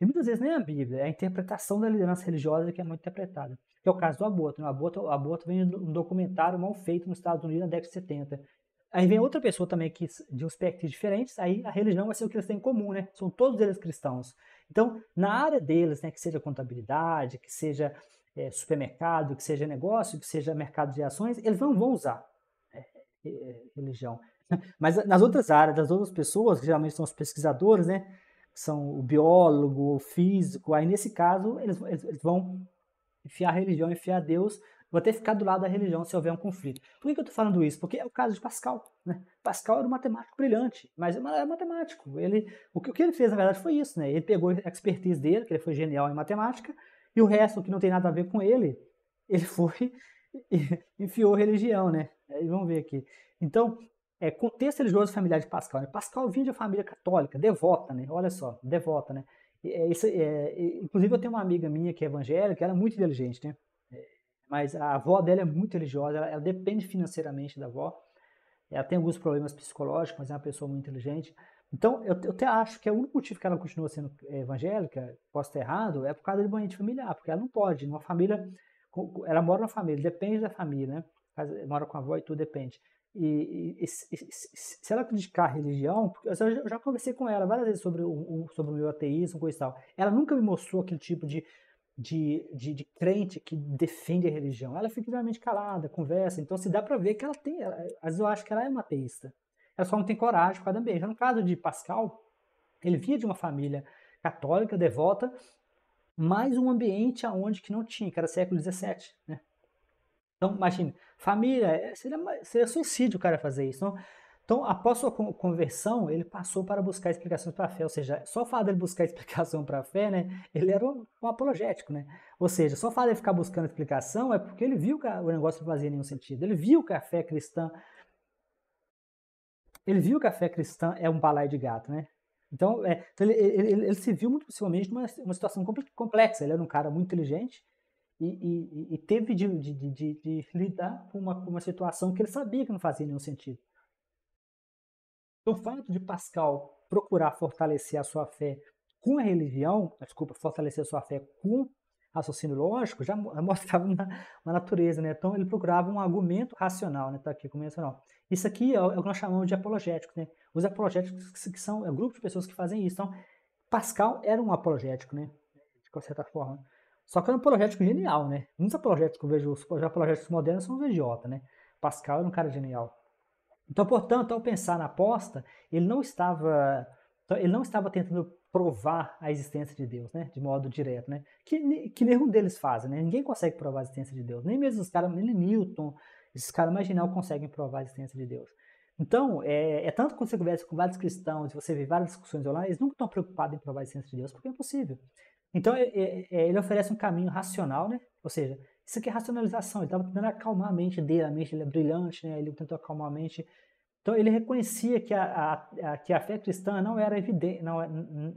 E muitas vezes nem a Bíblia, é a interpretação da liderança religiosa que é muito interpretada. Que é o caso do aborto. Né? O aborto, o aborto vem de um documentário mal feito nos Estados Unidos na década de 70. Aí vem outra pessoa também que de uns aspectos diferentes, aí a religião vai ser o que eles têm em comum, né? São todos eles cristãos. Então, na área deles, né, que seja contabilidade, que seja é, supermercado, que seja negócio, que seja mercado de ações, eles não vão usar é, é, religião. [LAUGHS] Mas nas outras áreas, das outras pessoas, que geralmente são os pesquisadores, né? que são o biólogo, o físico. Aí, nesse caso, eles, eles vão enfiar a religião, enfiar Deus, vou até ficar do lado da religião se houver um conflito. Por que, que eu estou falando isso? Porque é o caso de Pascal. Né? Pascal era um matemático brilhante, mas era é é matemático. Ele, o, que, o que ele fez, na verdade, foi isso. Né? Ele pegou a expertise dele, que ele foi genial em matemática, e o resto, que não tem nada a ver com ele, ele foi [LAUGHS] e enfiou religião. Né? E vamos ver aqui. Então, é, contexto religioso familiar de Pascal. Né? Pascal vinha de uma família católica, devota, né? Olha só, devota, né? É, isso, é, inclusive eu tenho uma amiga minha que é evangélica, ela é muito inteligente, né? É, mas a avó dela é muito religiosa, ela, ela depende financeiramente da avó. Ela tem alguns problemas psicológicos, mas é uma pessoa muito inteligente. Então, eu, eu até acho que é o único motivo que ela continua sendo é, evangélica, posso estar errado, é por causa do ambiente familiar, porque ela não pode. Numa família, ela mora na família, depende da família, né? Mora com a avó e tudo depende. E, e, e, se ela criticar a religião, eu já, eu já, conversei com ela várias vezes sobre o, sobre o meu ateísmo, coisa e tal. Ela nunca me mostrou aquele tipo de, de, de, de crente que defende a religião. Ela fica realmente calada, conversa. Então, se dá para ver que ela tem. Ela, às vezes eu acho que ela é uma ateísta. Ela só não tem coragem para dar beijo. No caso de Pascal, ele vinha de uma família católica, devota, mas um ambiente aonde que não tinha, que era século XVII, né? Então, imagine, família. É, seria, seria suicídio o cara fazer isso. Então, então após sua conversão, ele passou para buscar explicações para a fé. Ou seja, só o fato dele buscar [LAUGHS] explicação para a fé, né, ele era um, um, apologético. Né? Ou seja, só o fato dele ficar buscando explicação é porque ele viu que o negócio não fazia nenhum sentido. Ele viu que a fé cristã. Ele viu que a fé cristã é um balaio de gato, né? Então, é, então ele, ele, ele, ele, se viu muito possivelmente numa uma situação complexa. Ele era um cara muito inteligente, e, e, e teve de, de, de, de, lidar com uma, com uma situação que ele sabia que não fazia nenhum sentido. Então, o fato de Pascal procurar fortalecer a sua fé com a religião, ah, desculpa, fortalecer a sua fé com raciocínio lógico, já [LAUGHS] mostrava uma, uma, natureza, né? Então, ele procurava um argumento racional, né? Tá aqui, como é racional. Isso aqui é o, é o que nós chamamos de apologético, né? Os apologéticos que são é um grupo de pessoas que fazem isso. Então, Pascal era um apologético, né? De certa forma. Só que era é um projeto genial, né? Muitos projetos que eu vejo, os projetos modernos são um idiota, né? Pascal era é um cara genial. Então, portanto, ao pensar na aposta, ele não estava, então, ele não estava tentando provar a existência de Deus, né? De modo direto, né? Que, que nenhum deles faz, né? Ninguém consegue provar a existência de Deus. Nem mesmo os caras, nem Newton, esses caras marginal conseguem provar a existência de Deus. Então, é, é tanto quando você conversa com vários cristãos e você vê várias discussões online, eles nunca estão preocupados em provar a existência de Deus, porque é impossível. Então, é, é, é, ele oferece um caminho racional, né? Ou seja, isso aqui é racionalização. Ele estava tentando acalmar a mente dele, a mente dele é brilhante, né? Ele tentou acalmar a mente. Então, ele reconhecia que a, a, a que a fé cristã não era evidente, não,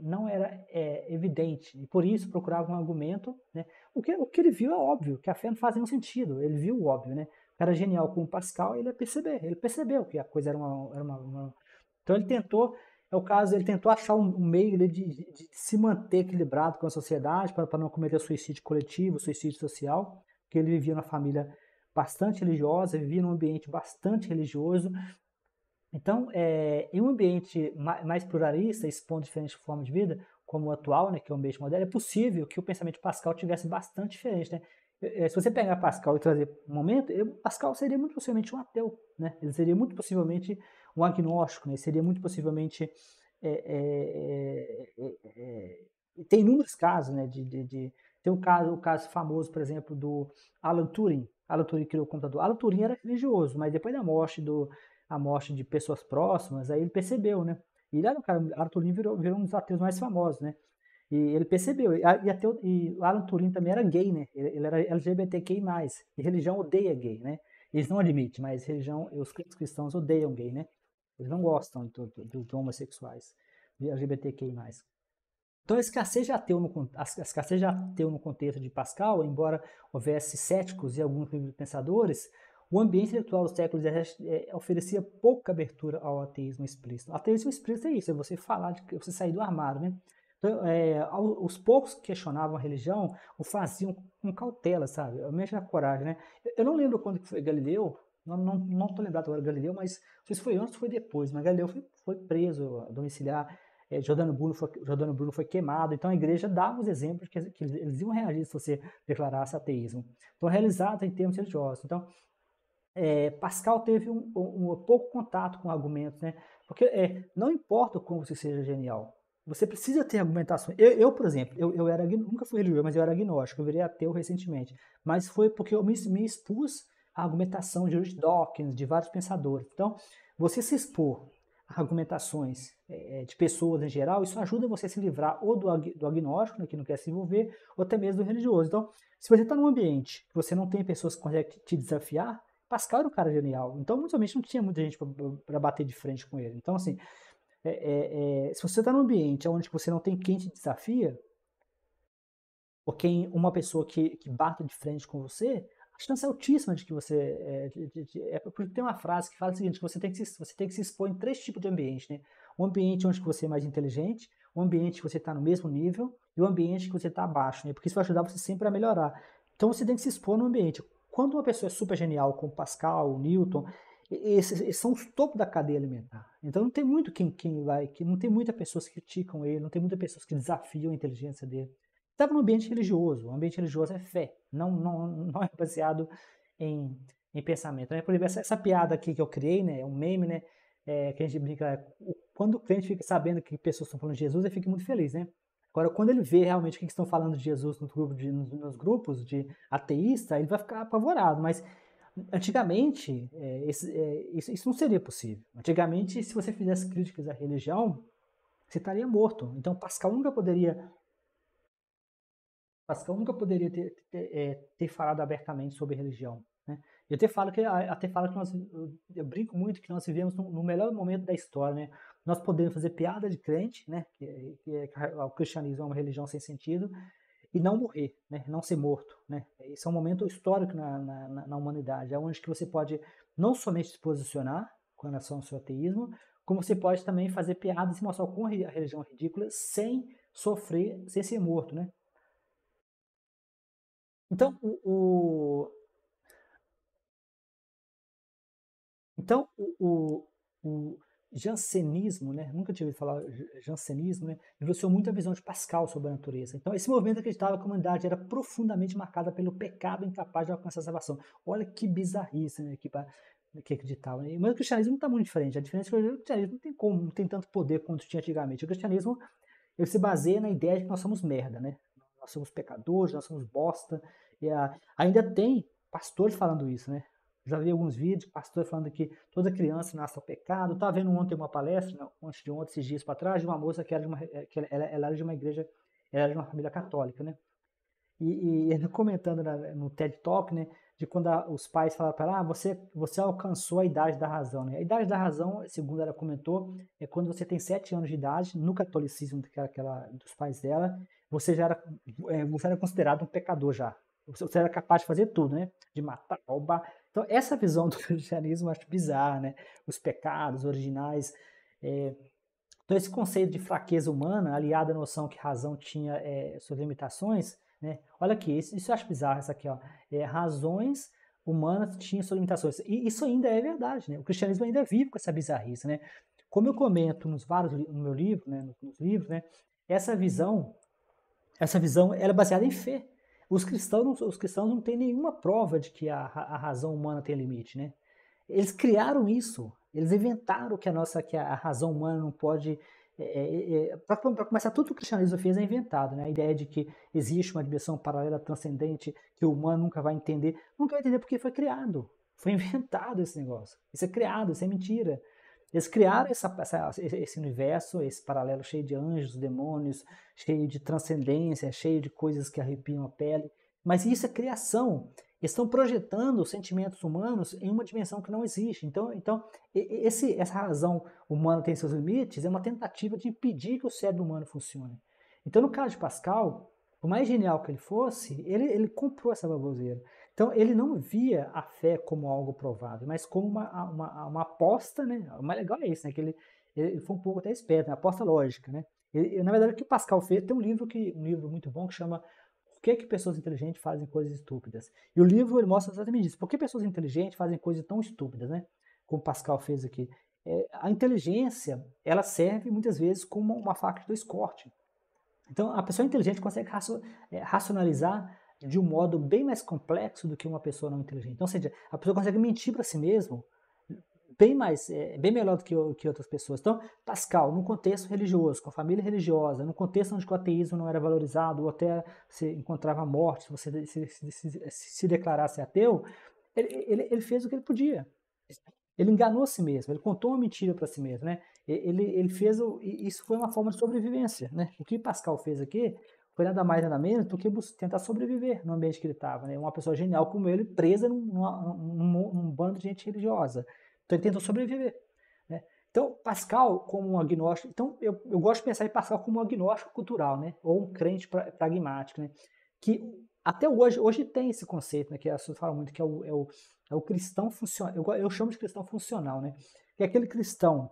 não era é, evidente, e por isso procurava um argumento, né? O que, o que ele viu é óbvio, que a fé não faz nenhum sentido. Ele viu o óbvio, né? O cara genial como Pascal, ele ia perceber, ele percebeu que a coisa era uma, era uma, uma... Então, ele tentou é o caso, ele tentou achar um, um meio de, de, de, se manter equilibrado com a sociedade para não cometer suicídio coletivo, suicídio social, porque ele vivia numa família bastante religiosa, vivia num ambiente bastante religioso. Então, é, em um ambiente mais, mais pluralista, expondo diferentes formas de vida, como o atual, né, que é um ambiente moderno, é possível que o pensamento de Pascal tivesse bastante diferente, né? É, é, se você pegar Pascal e trazer um momento, Pascal seria muito possivelmente um ateu, né? Ele seria muito possivelmente um agnóstico, né? seria muito possivelmente. É é, é, é, é, tem inúmeros casos, né? De, de, de, tem um caso, o caso famoso, por exemplo, do Alan Turing. Alan Turing criou o computador. Alan Turing era religioso, mas depois da morte do a morte de pessoas próximas, aí ele percebeu, né? E ele era um cara, Alan Turing virou, virou um dos ateus mais famosos, né? E ele percebeu. E, ateu, e Alan Turing também era gay, né? Ele era LGBTQI+. E religião odeia gay, né? Eles não admitem, mas religião, os cristãos odeiam gay, né? Eles não gostam de homossexuais, de LGBTQI+. Então, a escassez, de ateu no, a escassez de ateu no contexto de Pascal, embora houvesse céticos e alguns pensadores, o ambiente intelectual do século XVII é, oferecia pouca abertura ao ateísmo explícito. O ateísmo explícito é isso, é você falar, de, você sair do armário, né? Então, é, os poucos que questionavam a religião o faziam com cautela, sabe? Mexe na coragem, né? Eu não lembro quando que foi Galileu, não, não, não tô lembrado agora do Galileu, mas não sei se foi antes ou foi depois, mas Galileu foi, foi preso, domiciliar, é, eh, Jordano, Bruno foi, Jordano Bruno foi queimado, então a igreja dava os exemplos que, que eles iam reagir se você declarasse ateísmo. Então, realizado em termos religiosos. Então, é, Pascal teve um, um, um, pouco contato com argumentos, né? Porque é, não importa como você seja genial, você precisa ter argumentações. Eu, eu, por exemplo, eu, eu era, nunca fui religioso, mas eu era agnóstico, eu virei ateu recentemente. Mas foi porque eu me, me expus a argumentação de Richard Dawkins, de vários pensadores. Então, você se expor a argumentações é, é, de pessoas em geral, isso ajuda você a se livrar ou do, ag do agnóstico, né, que não quer se envolver, ou até mesmo do religioso. Então, se você está num ambiente que você não tem pessoas que conseguem te desafiar, Pascal era é um cara genial. Então, vezes não tinha muita gente para bater de frente com ele. Então, assim, é, é, é se você está num ambiente onde você não tem quem te desafia, ou quem uma pessoa que, que bata de frente com você, chance é altíssima de que você. É, de, de, é, tem uma frase que fala o seguinte: que você tem que, se, você tem que se expor em três tipos de ambiente. Né? Um ambiente onde você é mais inteligente, um ambiente que você está no mesmo nível e um ambiente que você está abaixo, né? porque isso vai ajudar você sempre a melhorar. Então você tem que se expor no ambiente. Quando uma pessoa é super genial, como Pascal, Newton, esses, esses são os topos da cadeia alimentar. Então não tem muito quem, quem vai, que não tem muita pessoas que criticam ele, não tem muita pessoas que desafiam a inteligência dele estava tá no ambiente religioso. O ambiente religioso é fé, não, não, não é baseado em, em pensamento. Né? Por exemplo, essa, essa, piada aqui que eu criei, né, é um meme, né, é, que a gente brinca, é, quando o cliente fica sabendo que pessoas estão falando de Jesus, ele fica muito feliz, né? Agora, quando ele vê realmente o que estão falando de Jesus no grupo de, nos, nos, grupos de ateísta, ele vai ficar apavorado, mas antigamente é, esse, é, isso, isso não seria possível. Antigamente, se você fizesse críticas à religião, você estaria morto. Então, Pascal nunca poderia Pascal nunca poderia ter, ter, é, ter falado abertamente sobre religião. Né? Eu até falo que até falo que nós eu brinco muito que nós vivemos no, no melhor momento da história, né? Nós podemos fazer piada de crente, né? Que, que, é, que, o cristianismo é uma religião sem sentido e não morrer, né? Não ser morto, né? Isso é um momento histórico na, na, na humanidade, é onde que você pode não somente se posicionar com relação ao seu ateísmo, como você pode também fazer piadas e mostrar com a religião é ridícula sem sofrer, sem ser morto, né? Então, o, o... Então, o, o, o, jansenismo, né? nunca tive falar jansenismo, né? influenciou muito a visão de Pascal sobre a natureza. Então, esse movimento acreditava que a humanidade era profundamente marcada pelo pecado incapaz de alcançar a salvação. Olha que bizarrice né? que, que acreditava. Né. Mas o cristianismo está muito diferente. A diferença é que o cristianismo não tem, como, não tem tanto poder quanto tinha antigamente. O cristianismo ele se baseia na ideia de que nós somos merda, né? nós somos pecadores, nós somos bosta. E a, ainda tem pastores falando isso, né? Já vi alguns vídeos, pastores falando que toda criança nasce ao pecado. Estava vendo ontem uma palestra, antes de ontem, esses dias para trás, de uma moça que era de uma, eh, que ela, ela era de uma igreja, ela era de uma família católica, né? E, e ele [LAUGHS] comentando na, no TED Talk, né? De quando a, os pais falaram para ela, ah, você, você alcançou a idade da razão, né? A idade da razão, segundo ela comentou, é quando você tem sete anos de idade, no catolicismo que era que dos pais dela, você já era, é, você era considerado um pecador já. Você era capaz de fazer tudo, né? De matar, roubar. Então, essa visão [LAUGHS] do cristianismo eu acho bizarra, né? Os pecados originais. É... Então, esse conceito de fraqueza humana, aliado à noção que razão tinha é, suas limitações, né? Olha aqui, isso, isso eu acho bizarro, isso aqui, ó. É, razões humanas tinham suas limitações. E isso ainda é verdade, né? O cristianismo ainda vive com essa bizarrice, né? Como eu comento nos vários no meu livro, né, nos, nos livros, né, essa visão essa visão ela é baseada em fé. Os cristãos, os cristãos não têm nenhuma prova de que a, a razão humana tem limite, né? Eles criaram isso, eles inventaram que a nossa que a, razão humana não pode é, é, é, é para começar, tudo que o cristianismo fez é inventado, né? A ideia de que existe uma dimensão paralela transcendente que o humano nunca vai entender, nunca vai entender porque foi criado, foi [LAUGHS] inventado esse negócio. Isso é criado, isso é mentira. Eles criaram essa, essa, esse universo, esse paralelo cheio de anjos, demônios, cheio de transcendência, cheio de coisas que arrepiam a pele. Mas isso é criação. Eles estão projetando sentimentos humanos em uma dimensão que não existe. Então, então esse, essa razão humana tem seus limites é uma tentativa de impedir que o cérebro humano funcione. Então, no caso de Pascal, por mais genial que ele fosse, ele, ele comprou essa baboseira. Então ele não via a fé como algo provável, mas como uma, uma, uma aposta, né? O mais legal é isso, né? Que ele, ele foi um pouco até esperto, né? aposta lógica, né? Ele, na verdade, o que Pascal fez, tem um livro, que, um livro muito bom que chama Por que, que pessoas inteligentes fazem coisas estúpidas? E o livro ele mostra exatamente isso. Por que pessoas inteligentes fazem coisas tão estúpidas, né? Como Pascal fez aqui. É, a inteligência, ela serve muitas vezes como uma faca de dois cortes. Então, a pessoa inteligente consegue é, racionalizar de um modo bem mais complexo do que uma pessoa não inteligente. Então, ou seja, a pessoa consegue mentir para si mesmo bem mais, é, bem melhor do que, que outras pessoas. Então, Pascal, num contexto religioso, com a família religiosa, num contexto onde o ateísmo não era valorizado ou até se encontrava morte se você se, se, se declarasse ateu, ele, ele, ele, fez o que ele podia. Ele enganou a si mesmo, ele contou uma mentira para si mesmo, né? Ele, ele fez o, isso foi uma forma de sobrevivência, né? O que Pascal fez aqui foi nada mais nada menos do que tentar sobreviver no ambiente que ele estava. Né? Uma pessoa genial como ele, presa num, num, num, bando de gente religiosa. Então ele tentou sobreviver. Né? Então, Pascal, como um agnóstico. Então, eu, eu, gosto de pensar em Pascal como um agnóstico cultural, né? ou um crente pra, pragmático. Né? Que até hoje, hoje tem esse conceito, né? que as pessoas falam muito, que é o, é o, é o cristão funcional. Eu, eu chamo de cristão funcional, né? que é aquele cristão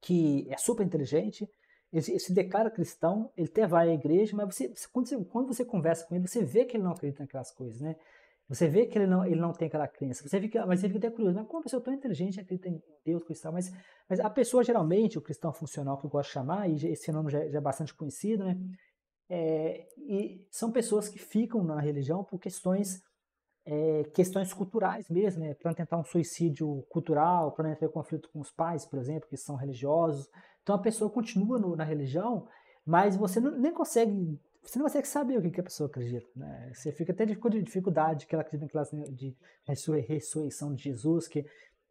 que é super inteligente, ele se declara cristão, ele até vai à igreja, mas você, quando, você, quando você conversa com ele, você vê que ele não acredita naquelas coisas, né? Você vê que ele não, ele não tem aquela crença. Você fica, mas você fica até curioso. Mas como a pessoa tão inteligente acredita em Deus, cristão? Mas, mas a pessoa, geralmente, o cristão funcional que eu gosto de chamar, e esse fenômeno já, já é bastante conhecido, né? É, e são pessoas que ficam na religião por questões é, questões culturais mesmo, né? Para tentar um suicídio cultural, para entrar em conflito com os pais, por exemplo, que são religiosos. Então a pessoa continua no, na religião, mas você não, nem consegue, você não consegue saber o que, que a pessoa acredita. Né? Você fica até de dificuldade que ela acredita em classe de ressurreição de Jesus, que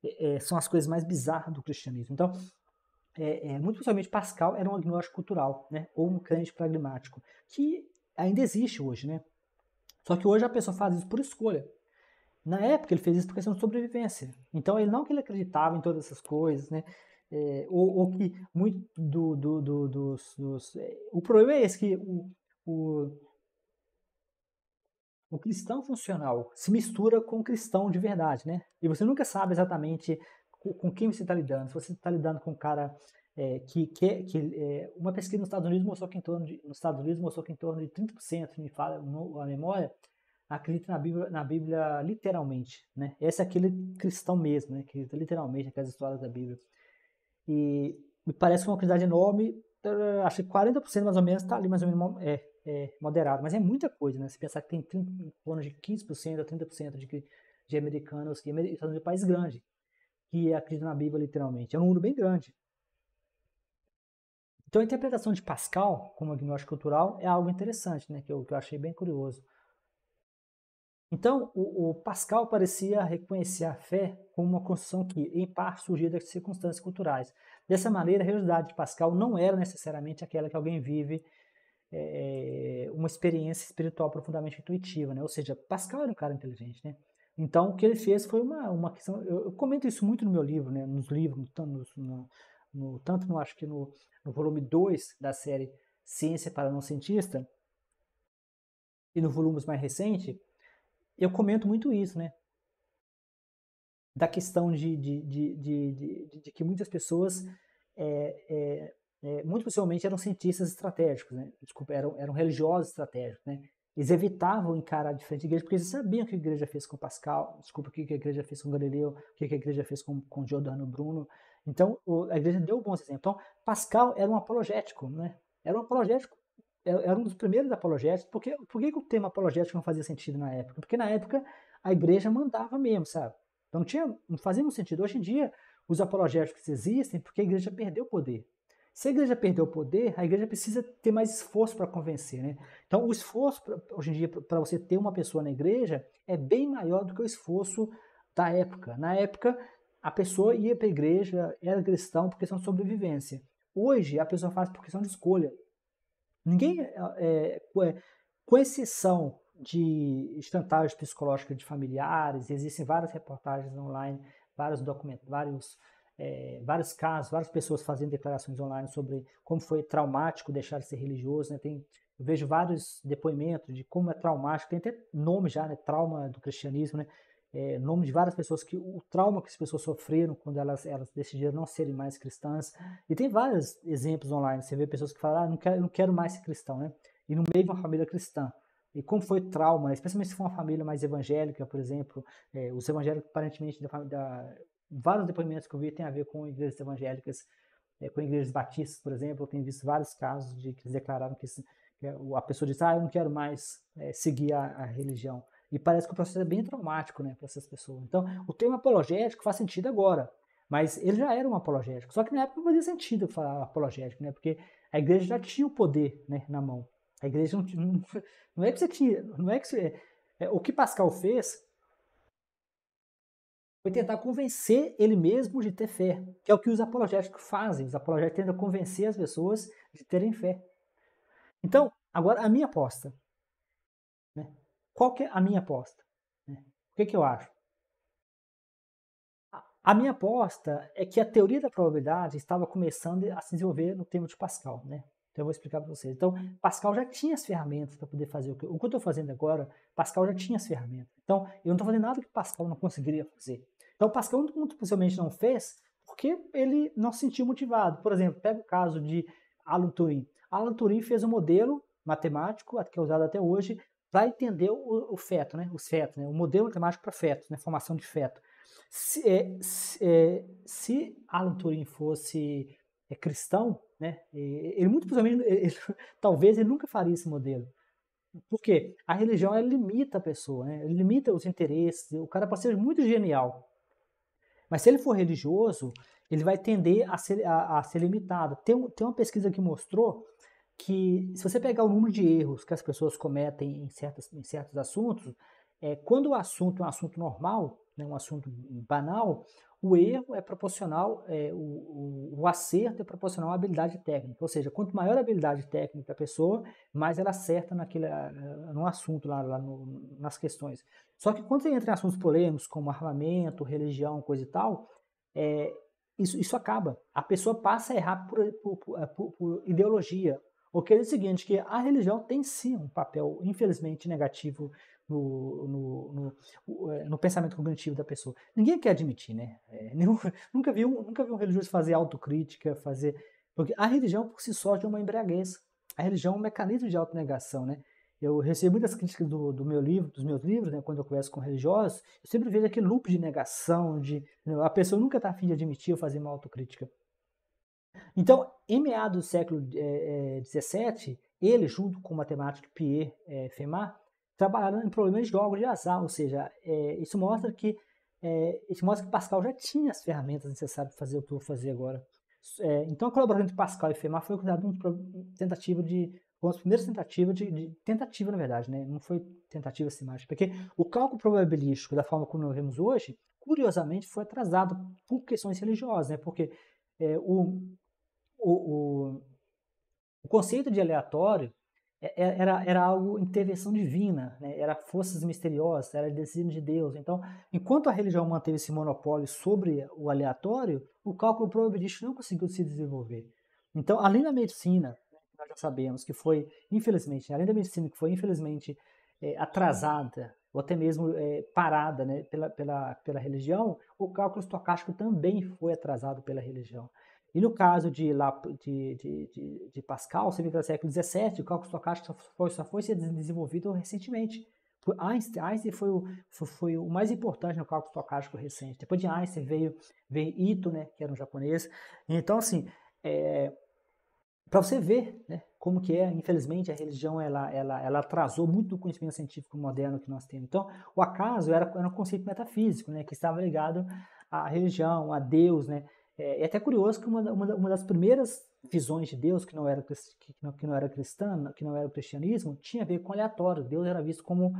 é, é, são as coisas mais bizarras do cristianismo. Então, é, é, muito possivelmente Pascal era um agnóstico cultural, né? ou um crente pragmático, que ainda existe hoje. Né? Só que hoje a pessoa faz isso por escolha. Na época ele fez isso por questão de sobrevivência. Então ele não que ele acreditava em todas essas coisas, né? É, ou, ou, que muito do, do, do dos, dos, é, O problema é esse, que o, o, o cristão funcional se mistura com o cristão de verdade, né? E você nunca sabe exatamente com, quem você está lidando. Se você está lidando com um cara é, que, que, que é, uma pesquisa nos Estados Unidos mostrou que em torno de, nos Estados Unidos mostrou que em torno de 30% me fala no, a memória acredita na Bíblia, na Bíblia literalmente, né? Esse é aquele cristão mesmo, né? Que literalmente aquelas histórias da Bíblia. E me parece uma quantidade enorme, então, acho que 40% mais ou menos está ali mais ou menos é, é, moderado, mas é muita coisa, né? Se pensar que tem 30, em torno de 15% a 30% de, de americanos que são num é país grande, que acreditam na Bíblia literalmente. É um número bem grande. Então a interpretação de Pascal como agnóstico cultural é algo interessante, né? Que eu, que eu achei bem curioso. Então, o, o, Pascal parecia reconhecer a fé como uma construção que, em parte, surgia das circunstâncias culturais. Dessa maneira, a realidade de Pascal não era necessariamente aquela que alguém vive é, é, uma experiência espiritual profundamente intuitiva, né? Ou seja, Pascal era um cara inteligente, né? Então, o que ele fez foi uma, uma questão... Eu, eu comento isso muito no meu livro, né? Nos livros, no, no, no, tanto no, acho que no, no volume 2 da série Ciência para Não Cientista, e no volumes mais recente, eu comento muito isso, né? Da questão de, de, de, de, de que muitas pessoas, é, é, muito possivelmente, eram cientistas estratégicos, né? Desculpa, eram, eram religiosos estratégicos, né? Eles evitavam encarar a igreja porque eles sabiam o que a igreja fez com Pascal, desculpa, o que a igreja fez com Galileu, o que a igreja fez com, com Giordano Bruno. Então, o, a igreja deu bons exemplos. Então, Pascal era um apologético, né? Era um apologético é, era um dos primeiros apologéticos, porque por que, o tema apologético não fazia sentido na época? Porque na época a igreja mandava mesmo, sabe? Então não, tinha, não fazia muito sentido. Hoje em dia, os apologéticos existem porque a igreja perdeu o poder. Se a igreja perdeu o poder, a igreja precisa ter mais esforço para convencer, né? Então, o esforço pra, hoje em dia para você ter uma pessoa na igreja é bem maior do que o esforço da época. Na época, a pessoa ia para a igreja, era cristão por questão de sobrevivência. Hoje, a pessoa faz por questão de escolha. Ninguém, é, com exceção de estantagens psicológicas de familiares, existem várias reportagens online, vários documentos, vários, é, vários casos, várias pessoas fazendo declarações online sobre como foi traumático deixar de ser religioso. Né? Tem, eu vejo vários depoimentos de como é traumático, tem até nome já, né? trauma do cristianismo, né? é, nome de várias pessoas que o trauma que as pessoas sofreram quando elas, elas decidiram não serem mais cristãs. E tem vários exemplos online. Você vê pessoas que falam, ah, não quero, não quero mais ser cristão, né? E no meio de uma família cristã. E como foi trauma, né? especialmente se for uma família mais evangélica, por exemplo, é, os evangélicos, aparentemente, da, da, vários depoimentos que eu vi têm a ver com igrejas evangélicas, é, com igrejas batistas, por exemplo. Eu tenho visto vários casos de que eles declararam que, que a pessoa diz, ah, eu não quero mais é, seguir a, a religião e parece que o processo é bem traumático né, para essas pessoas. Então, o termo apologético faz sentido agora, mas ele já era um apologético. Só que na época não fazia sentido falar apologético, né, porque a igreja já tinha o poder né, na mão. A igreja não, não, [LAUGHS] não é que você tinha. Não é que você, é, o que Pascal fez foi tentar convencer ele mesmo de ter fé, que é o que os apologéticos fazem. Os apologéticos tentam convencer as pessoas de terem fé. Então, agora a minha aposta. Né? qual que é a minha aposta? Né? O que, que eu acho? A minha aposta é que a teoria da probabilidade estava começando a se desenvolver no tempo de Pascal, né? Então eu vou explicar para vocês. Então, Pascal já tinha as ferramentas para poder fazer o que, o que eu estou fazendo agora, Pascal já tinha as ferramentas. Então, eu não estou fazendo nada que Pascal não conseguiria fazer. Então, Pascal muito possivelmente não fez porque ele não se sentiu motivado. Por exemplo, pega o caso de Alan Turing. Alan Turing fez um modelo matemático, que é usado até hoje, para entender o, o, feto, né? Os fetos, né? O modelo matemático para feto, né? Formação de feto. Se, é, se, é, se Alan Turing fosse é, cristão, né? Ele muito provavelmente, [LAUGHS] ele, talvez ele nunca faria esse modelo. Por quê? a religião ela limita a pessoa, né? limita os interesses. O cara pode ser muito genial, mas se ele for religioso, ele vai tender a ser, a, a ser limitado. Tem, tem uma pesquisa que mostrou que se você pegar o número de erros que as pessoas cometem em, certas, em certos assuntos, é, quando o assunto é um assunto normal, né, um assunto banal, o erro é proporcional, é, o, o, o, acerto é proporcional à habilidade técnica. Ou seja, quanto maior a habilidade técnica da pessoa, mais ela acerta naquele, eh, no assunto, lá, lá no, nas questões. Só que quando você entra em assuntos polêmicos, como armamento, religião, coisa e tal, é, isso, isso acaba. A pessoa passa a errar por, por, por, eh, por ideologia, o que é o seguinte, que a religião tem sim um papel, infelizmente, negativo no, no, no, é, no, pensamento cognitivo da pessoa. Ninguém quer admitir, né? É, [LAUGHS] nenhum, nunca, vi um, nunca vi um religioso fazer autocrítica, fazer... Porque a religião, por si só, é uma embriaguez. A religião é um mecanismo de autonegação, né? Eu recebo muitas críticas do, do, meu livro, dos meus livros, né, quando eu converso com religiosos, eu sempre vejo aquele loop de negação, de né, a pessoa nunca está afim de admitir ou fazer uma autocrítica. Então, em meados do século XVII, eh, eh, ele, junto com o matemático Pierre é, Fermat, trabalharam em problemas de jogos de azar, ou seja, é, isso mostra que é, isso mostra que Pascal já tinha as ferramentas necessárias para fazer o que eu vou fazer agora. É, então, a colaboração entre Pascal e Fermat foi considerada uma tentativa de uma das primeiras tentativas de, de, tentativa na verdade, né? Não foi tentativa assim mais, porque o cálculo probabilístico da forma como nós vemos hoje, curiosamente, foi atrasado por questões religiosas, né? Porque é, o, o, o, o conceito de aleatório é, é, era, era algo intervenção divina, né? era forças misteriosas, era destino de Deus. Então, enquanto a religião manteve esse monopólio sobre o aleatório, o cálculo probabilístico não conseguiu se desenvolver. Então, além da medicina, né, nós já sabemos que foi, infelizmente, além da medicina que foi, infelizmente, é, atrasada ou até mesmo é, parada né, pela, pela, pela religião, o cálculo estocástico também foi atrasado pela religião. E no caso de, de, de, de Pascal, você vem para o século XVII, o cálculo estocástico só foi, só foi ser desenvolvido recentemente. Einstein, Einstein foi, o, foi, o, mais importante no cálculo estocástico recente. Depois de Einstein veio, veio Ito, né, que era um japonês. Então, assim, é, para você ver né, como que é, infelizmente, a religião ela, ela, ela atrasou muito o conhecimento científico moderno que nós temos. Então, o acaso era, era um conceito metafísico, né, que estava ligado à religião, a Deus, né, é, é até curioso que uma, uma, uma, das primeiras visões de Deus que não era que não, que não era cristã, que não era o cristianismo, tinha a ver com aleatório. Deus era visto como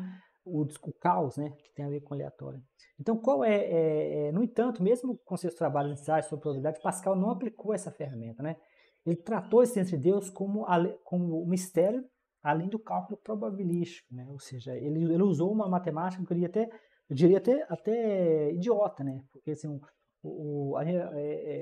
o, o caos, né, que tem a ver com aleatório. Então, qual é, é, é no entanto, mesmo com seus trabalhos iniciais sobre probabilidade, Pascal não aplicou essa ferramenta, né? Ele tratou esse entre Deus como como um mistério além do cálculo probabilístico, né? Ou seja, ele, ele usou uma matemática que eu diria até eu diria até até idiota, né? Porque assim, um, o, a, é,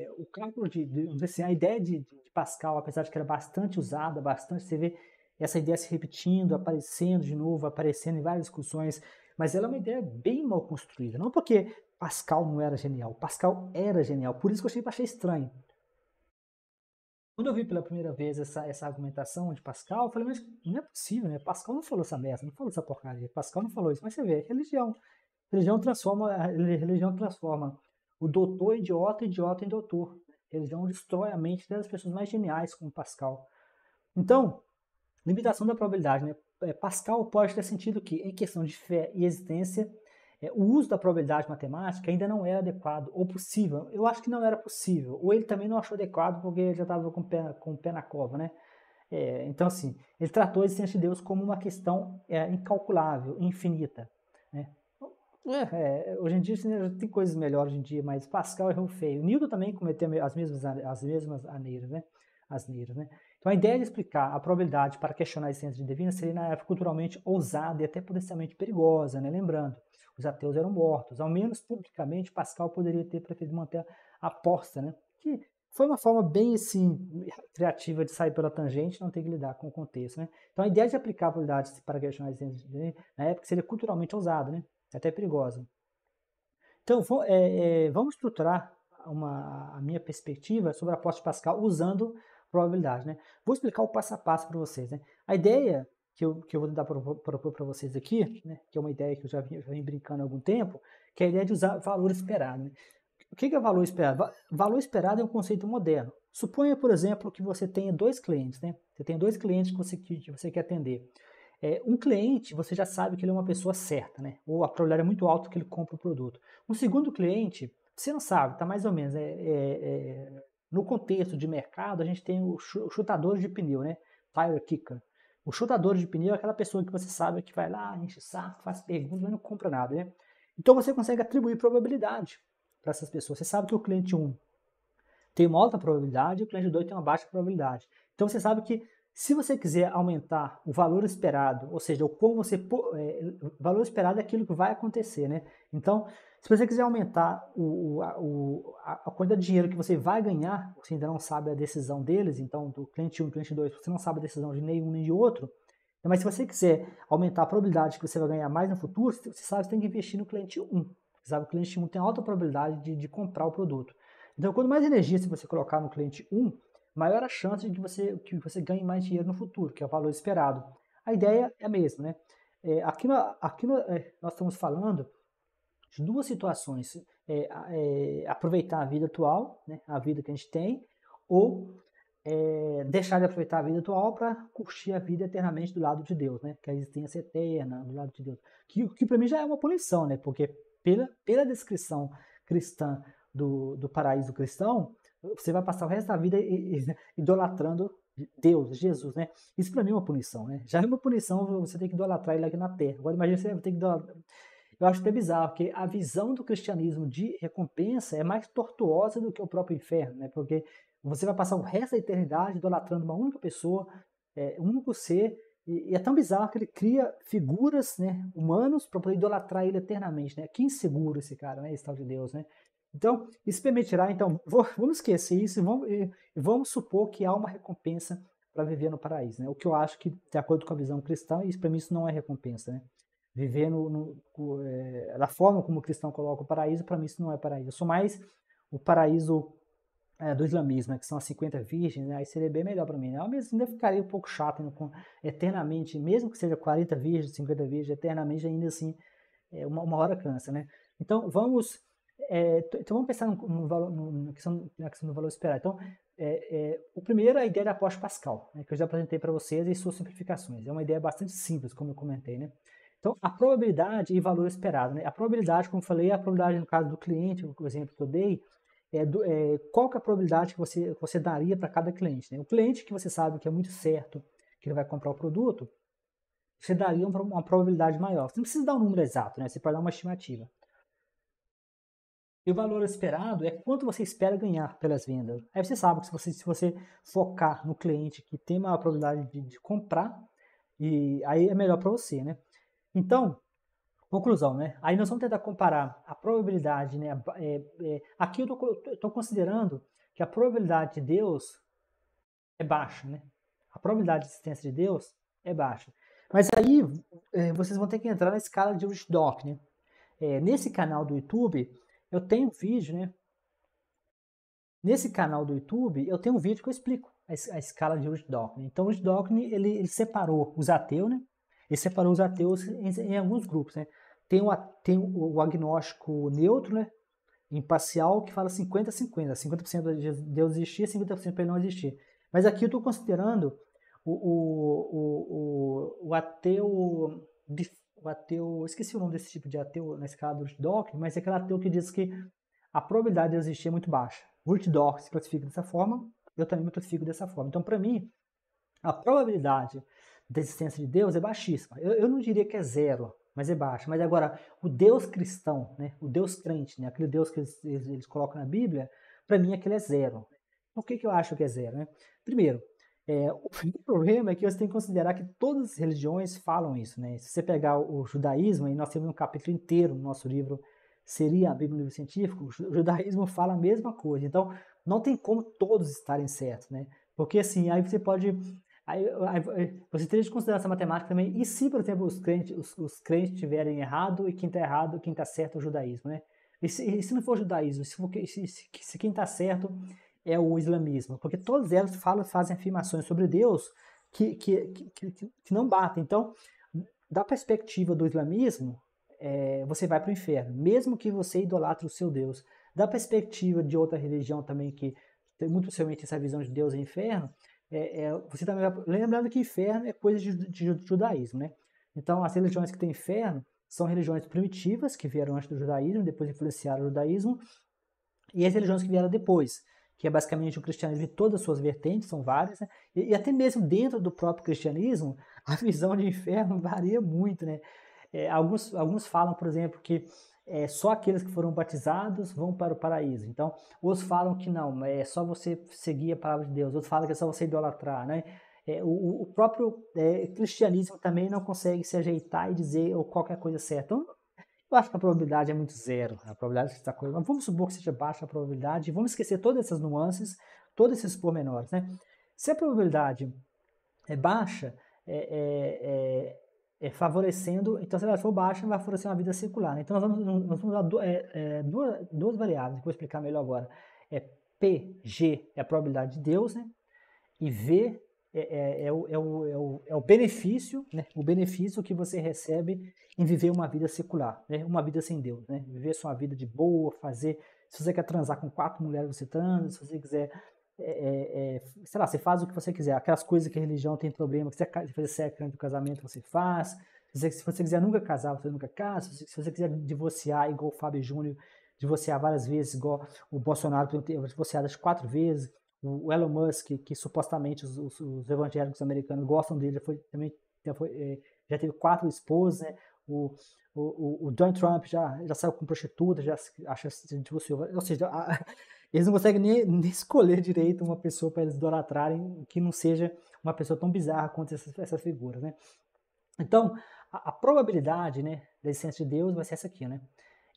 é, o cálculo de, de, assim, a ideia de, de, Pascal, apesar de que era bastante usada, bastante, você vê essa ideia se repetindo, aparecendo de novo, aparecendo em várias discussões, mas ela é uma ideia bem mal construída. Não porque Pascal não era genial, Pascal era genial, por isso que eu achei estranho. Quando eu vi pela primeira vez essa, essa argumentação de Pascal, eu falei, mas não é possível, né? Pascal não falou essa merda, não falou essa porcaria, Pascal não falou isso, mas você vê, religião. Religião transforma, religião transforma o doutor idiota, idiota em doutor. A religião destrói a mente das pessoas mais geniais, como Pascal. Então, limitação da probabilidade. Né? É, Pascal pode ter sentido que, em questão de fé e existência, é, o uso da probabilidade matemática ainda não era é adequado ou possível. Eu acho que não era possível. Ou ele também não achou adequado porque ele já estava com, com o pé na cova, né? É, então, assim, ele tratou a existência de Deus como uma questão é, incalculável, infinita. Né? É, é, hoje em dia tem coisas melhores hoje em dia, mas Pascal errou feio. Newton também cometeu as mesmas, as mesmas aneiras, né? asneiras. Né? Então, a ideia de explicar a probabilidade para questionar a De divina seria, na época, culturalmente ousada e até potencialmente perigosa, né? lembrando, os ateus eram mortos. Ao menos, publicamente, Pascal poderia ter preferido manter a aposta, né? que foi uma forma bem assim, criativa de sair pela tangente não ter que lidar com o contexto. Né? Então, a ideia de aplicar a probabilidade para questionar a de divina, na época, seria culturalmente ousada. Né? é até perigosa. Então, é, é, vamos estruturar uma, a minha perspectiva sobre a aposta de Pascal usando probabilidade. Né? Vou explicar o passo a passo para vocês. Né? A ideia que eu, que eu vou tentar propor para vocês aqui, né, que é uma ideia que eu já venho vim, brincando há algum tempo, que é a ideia de usar valor esperado. Né? O que é valor esperado? Valor esperado é um conceito moderno. Suponha, por exemplo, que você tenha dois clientes, né? Você tem dois clientes que você, que você quer atender. É, um cliente, você já sabe que ele é uma pessoa certa, né? Ou a probabilidade é muito alta que ele compra o produto. Um segundo cliente, você não sabe, tá mais ou menos. É, é, é no contexto de mercado, a gente tem o chutador de pneu, né? Tire kicker. O chutador de pneu é aquela pessoa que você sabe que vai lá, enche saco, faz perguntas, mas não compra nada, né? Então você consegue atribuir probabilidade para essas pessoas. Você sabe que o cliente 1 tem uma alta probabilidade e o cliente 2 tem uma baixa probabilidade. Então você sabe que se você quiser aumentar o valor esperado, ou seja, o como você é, valor esperado é aquilo que vai acontecer, né? Então, se você quiser aumentar o, o, a, a, quantidade de dinheiro que você vai ganhar, você ainda não sabe a decisão deles, então do cliente 1 um, cliente 2, você não sabe a decisão de nenhum nem de outro, né? mas se você quiser aumentar a probabilidade que você vai ganhar mais no futuro, você sabe que tem que investir no cliente 1. Um. Você sabe que o cliente 1 um tem alta probabilidade de, de comprar o produto. Então, quanto mais energia você colocar no cliente 1, maior a chance de que você, que você ganhe mais dinheiro no futuro, que é o valor esperado. A ideia é a mesma, né? É, aqui no, aqui no, é, nós estamos falando de duas situações: é, é aproveitar a vida atual, né, a vida que a gente tem, ou é, deixar de aproveitar a vida atual para curtir a vida eternamente do lado de Deus, né? Que a existência é eterna do lado de Deus. Que, que para mim já é uma punição, né? Porque pela, pela descrição cristã do, do paraíso cristão, você vai passar o resto da vida [LAUGHS] idolatrando Deus, Jesus, né? Isso para mim é uma punição, né? Já é uma punição você tem que idolatrar ele aqui na terra. Agora imagina você ter que idolatrar. Eu acho até bizarro, porque a visão do cristianismo de recompensa é mais tortuosa do que o próprio inferno, né? Porque você vai passar o resto da eternidade idolatrando uma única pessoa, é, um único ser, e, e, é tão bizarro que ele cria figuras né, humanos para poder idolatrar ele eternamente, né? Que inseguro esse cara, né? Esse tal de Deus, né? Então, isso permitirá, então, vou, vamos esquecer isso e vamos, e vamos supor que há uma recompensa para viver no paraíso, né? O que eu acho que, de acordo com a visão cristã, isso para mim isso não é recompensa, né? Viver no, no é, da forma como o cristão coloca o paraíso, para mim isso não é paraíso. Eu sou mais o paraíso é, do islamismo, né? que são as 50 virgens, né? aí seria bem melhor para mim. Né? Eu ah, mesmo ainda ficaria um pouco chato né? Com, eternamente, mesmo que seja 40 virgens, 50 virgens, eternamente, ainda assim, é, uma, uma hora cansa, né? Então, vamos é, então vamos pensar no, no valor, no, na, questão, na, questão, do valor esperado. Então, é, é, o primeiro é a ideia da aposta pascal, né, que eu já apresentei para vocês e suas simplificações. É uma ideia bastante simples, como eu comentei. Né? Então, a probabilidade e valor esperado. Né? A probabilidade, como eu falei, a probabilidade no caso do cliente, o exemplo que eu dei, é, do, é, qual que é a probabilidade que você, que você daria para cada cliente. Né? O cliente que você sabe que é muito certo que ele vai comprar o produto, você daria uma, uma probabilidade maior. Você não precisa dar um número exato, né? você pode dar uma estimativa. E o valor esperado é quanto você espera ganhar pelas vendas. Aí você sabe que se você, se você focar no cliente que tem maior probabilidade de, de comprar, e aí é melhor para você, né? Então, conclusão, né? Aí nós vamos tentar comparar a probabilidade, né? É, é, aqui eu estou considerando que a probabilidade de Deus é baixa, né? A probabilidade de existência de Deus é baixa. Mas aí é, vocês vão ter que entrar na escala de Rich Doc, né? É, nesse canal do YouTube, eu tenho vídeo, né? Nesse canal do YouTube, eu tenho um vídeo que eu explico a, a escala de Rich Então, Rich Dawkins, ele, ele, separou os ateus, né? Ele separou os ateus em, em alguns grupos, né? Tem o, tem o agnóstico neutro, né? Imparcial, que fala 50-50. 50%, /50, 50 de Deus existir, 50% para ele não existir. Mas aqui eu estou considerando o, o, o, o, o ateu de o ateu, esqueci o nome desse tipo de ateu na escala do Dock, mas é aquele ateu que diz que a probabilidade de existir é muito baixa. Dock se classifica dessa forma, eu também me classifico dessa forma. Então, para mim, a probabilidade da existência de Deus é baixíssima. Eu, eu, não diria que é zero, mas é baixa. Mas agora, o Deus cristão, né, o Deus crente, né, aquele Deus que eles, eles colocam na Bíblia, para mim aquele é zero. Por que, que eu acho que é zero? Né? Primeiro, é, o problema é que você tem que considerar que todas as religiões falam isso, né? Se você pegar o judaísmo, e nós temos um capítulo inteiro no nosso livro Seria a Bíblia do livro científico, o judaísmo fala a mesma coisa. Então, não tem como todos estarem certos, né? Porque assim, aí você pode Aí, aí, você teria de considerar essa matemática também. E se, por exemplo, os crentes, os, os crentes tiverem errado e quem está errado, quem está certo é o judaísmo, né? E se, e se, não for judaísmo, se, se, se quem está certo é o islamismo, porque todas elas falam, fazem afirmações sobre Deus que, que, que, que não batem. Então, da perspectiva do islamismo, é, você vai para o inferno, mesmo que você idolatre o seu Deus. Da perspectiva de outra religião também, que tem muito possivelmente essa visão de Deus e é inferno, é, é, você também vai, lembrando que inferno é coisa de, de, de, judaísmo, né? Então, as religiões que têm inferno são religiões primitivas, que vieram antes do judaísmo, depois influenciaram o judaísmo, e as religiões que vieram depois que é basicamente o cristianismo de todas as suas vertentes, são várias, né? e, e, até mesmo dentro do próprio cristianismo, a visão de inferno [LAUGHS] varia muito, né? É, alguns, alguns falam, por exemplo, que é, só aqueles que foram batizados vão para o paraíso. Então, outros falam que não, é só você seguir a palavra de Deus. Outros falam que é só você idolatrar, né? É, o, o, próprio é, cristianismo também não consegue se ajeitar e dizer ou qualquer coisa certa. Então, eu acho que a probabilidade é muito zero. Né, a probabilidade que está coisa. Mas vamos supor que seja baixa a probabilidade. Vamos esquecer todas essas nuances, todos esses pormenores. Né? Se a probabilidade é baixa, é, é, é, é favorecendo. Então, se ela for baixa, vai favorecer uma vida circular. Né? Então, nós vamos, nós vamos usar do, é, é, duas, duas, variáveis, que eu vou explicar melhor agora. É P, G é a probabilidade de Deus, né? e V é, é, é, é, o, é, o, é, o, benefício, né? o benefício que você recebe em viver uma vida secular, né? uma vida sem Deus, né? viver sua vida de boa, fazer, se você quer transar com quatro mulheres, você transa, se você quiser, é, é, é, sei lá, você faz o que você quiser, aquelas coisas que a religião tem problema, que você quer fazer sexo antes do casamento, você faz, se você quiser nunca casar, você nunca casa, se você quiser divorciar, igual o Fábio Júnior, divorciar várias vezes, igual o Bolsonaro divorciado quatro vezes, o Elon Musk, que supostamente os, os, os evangélicos americanos gostam dele, já foi, também já, foi, eh, já teve quatro esposas, né? o, o, o Donald Trump já, já saiu com prostituta, já acha se divorciou, ou seja, a, [LAUGHS] eles não conseguem nem, [LAUGHS] nem escolher direito uma pessoa para eles idolatrarem que não seja uma pessoa tão bizarra quanto essas, essas figuras, né? Então, a, a probabilidade, né, da existência de Deus vai ser essa aqui, né?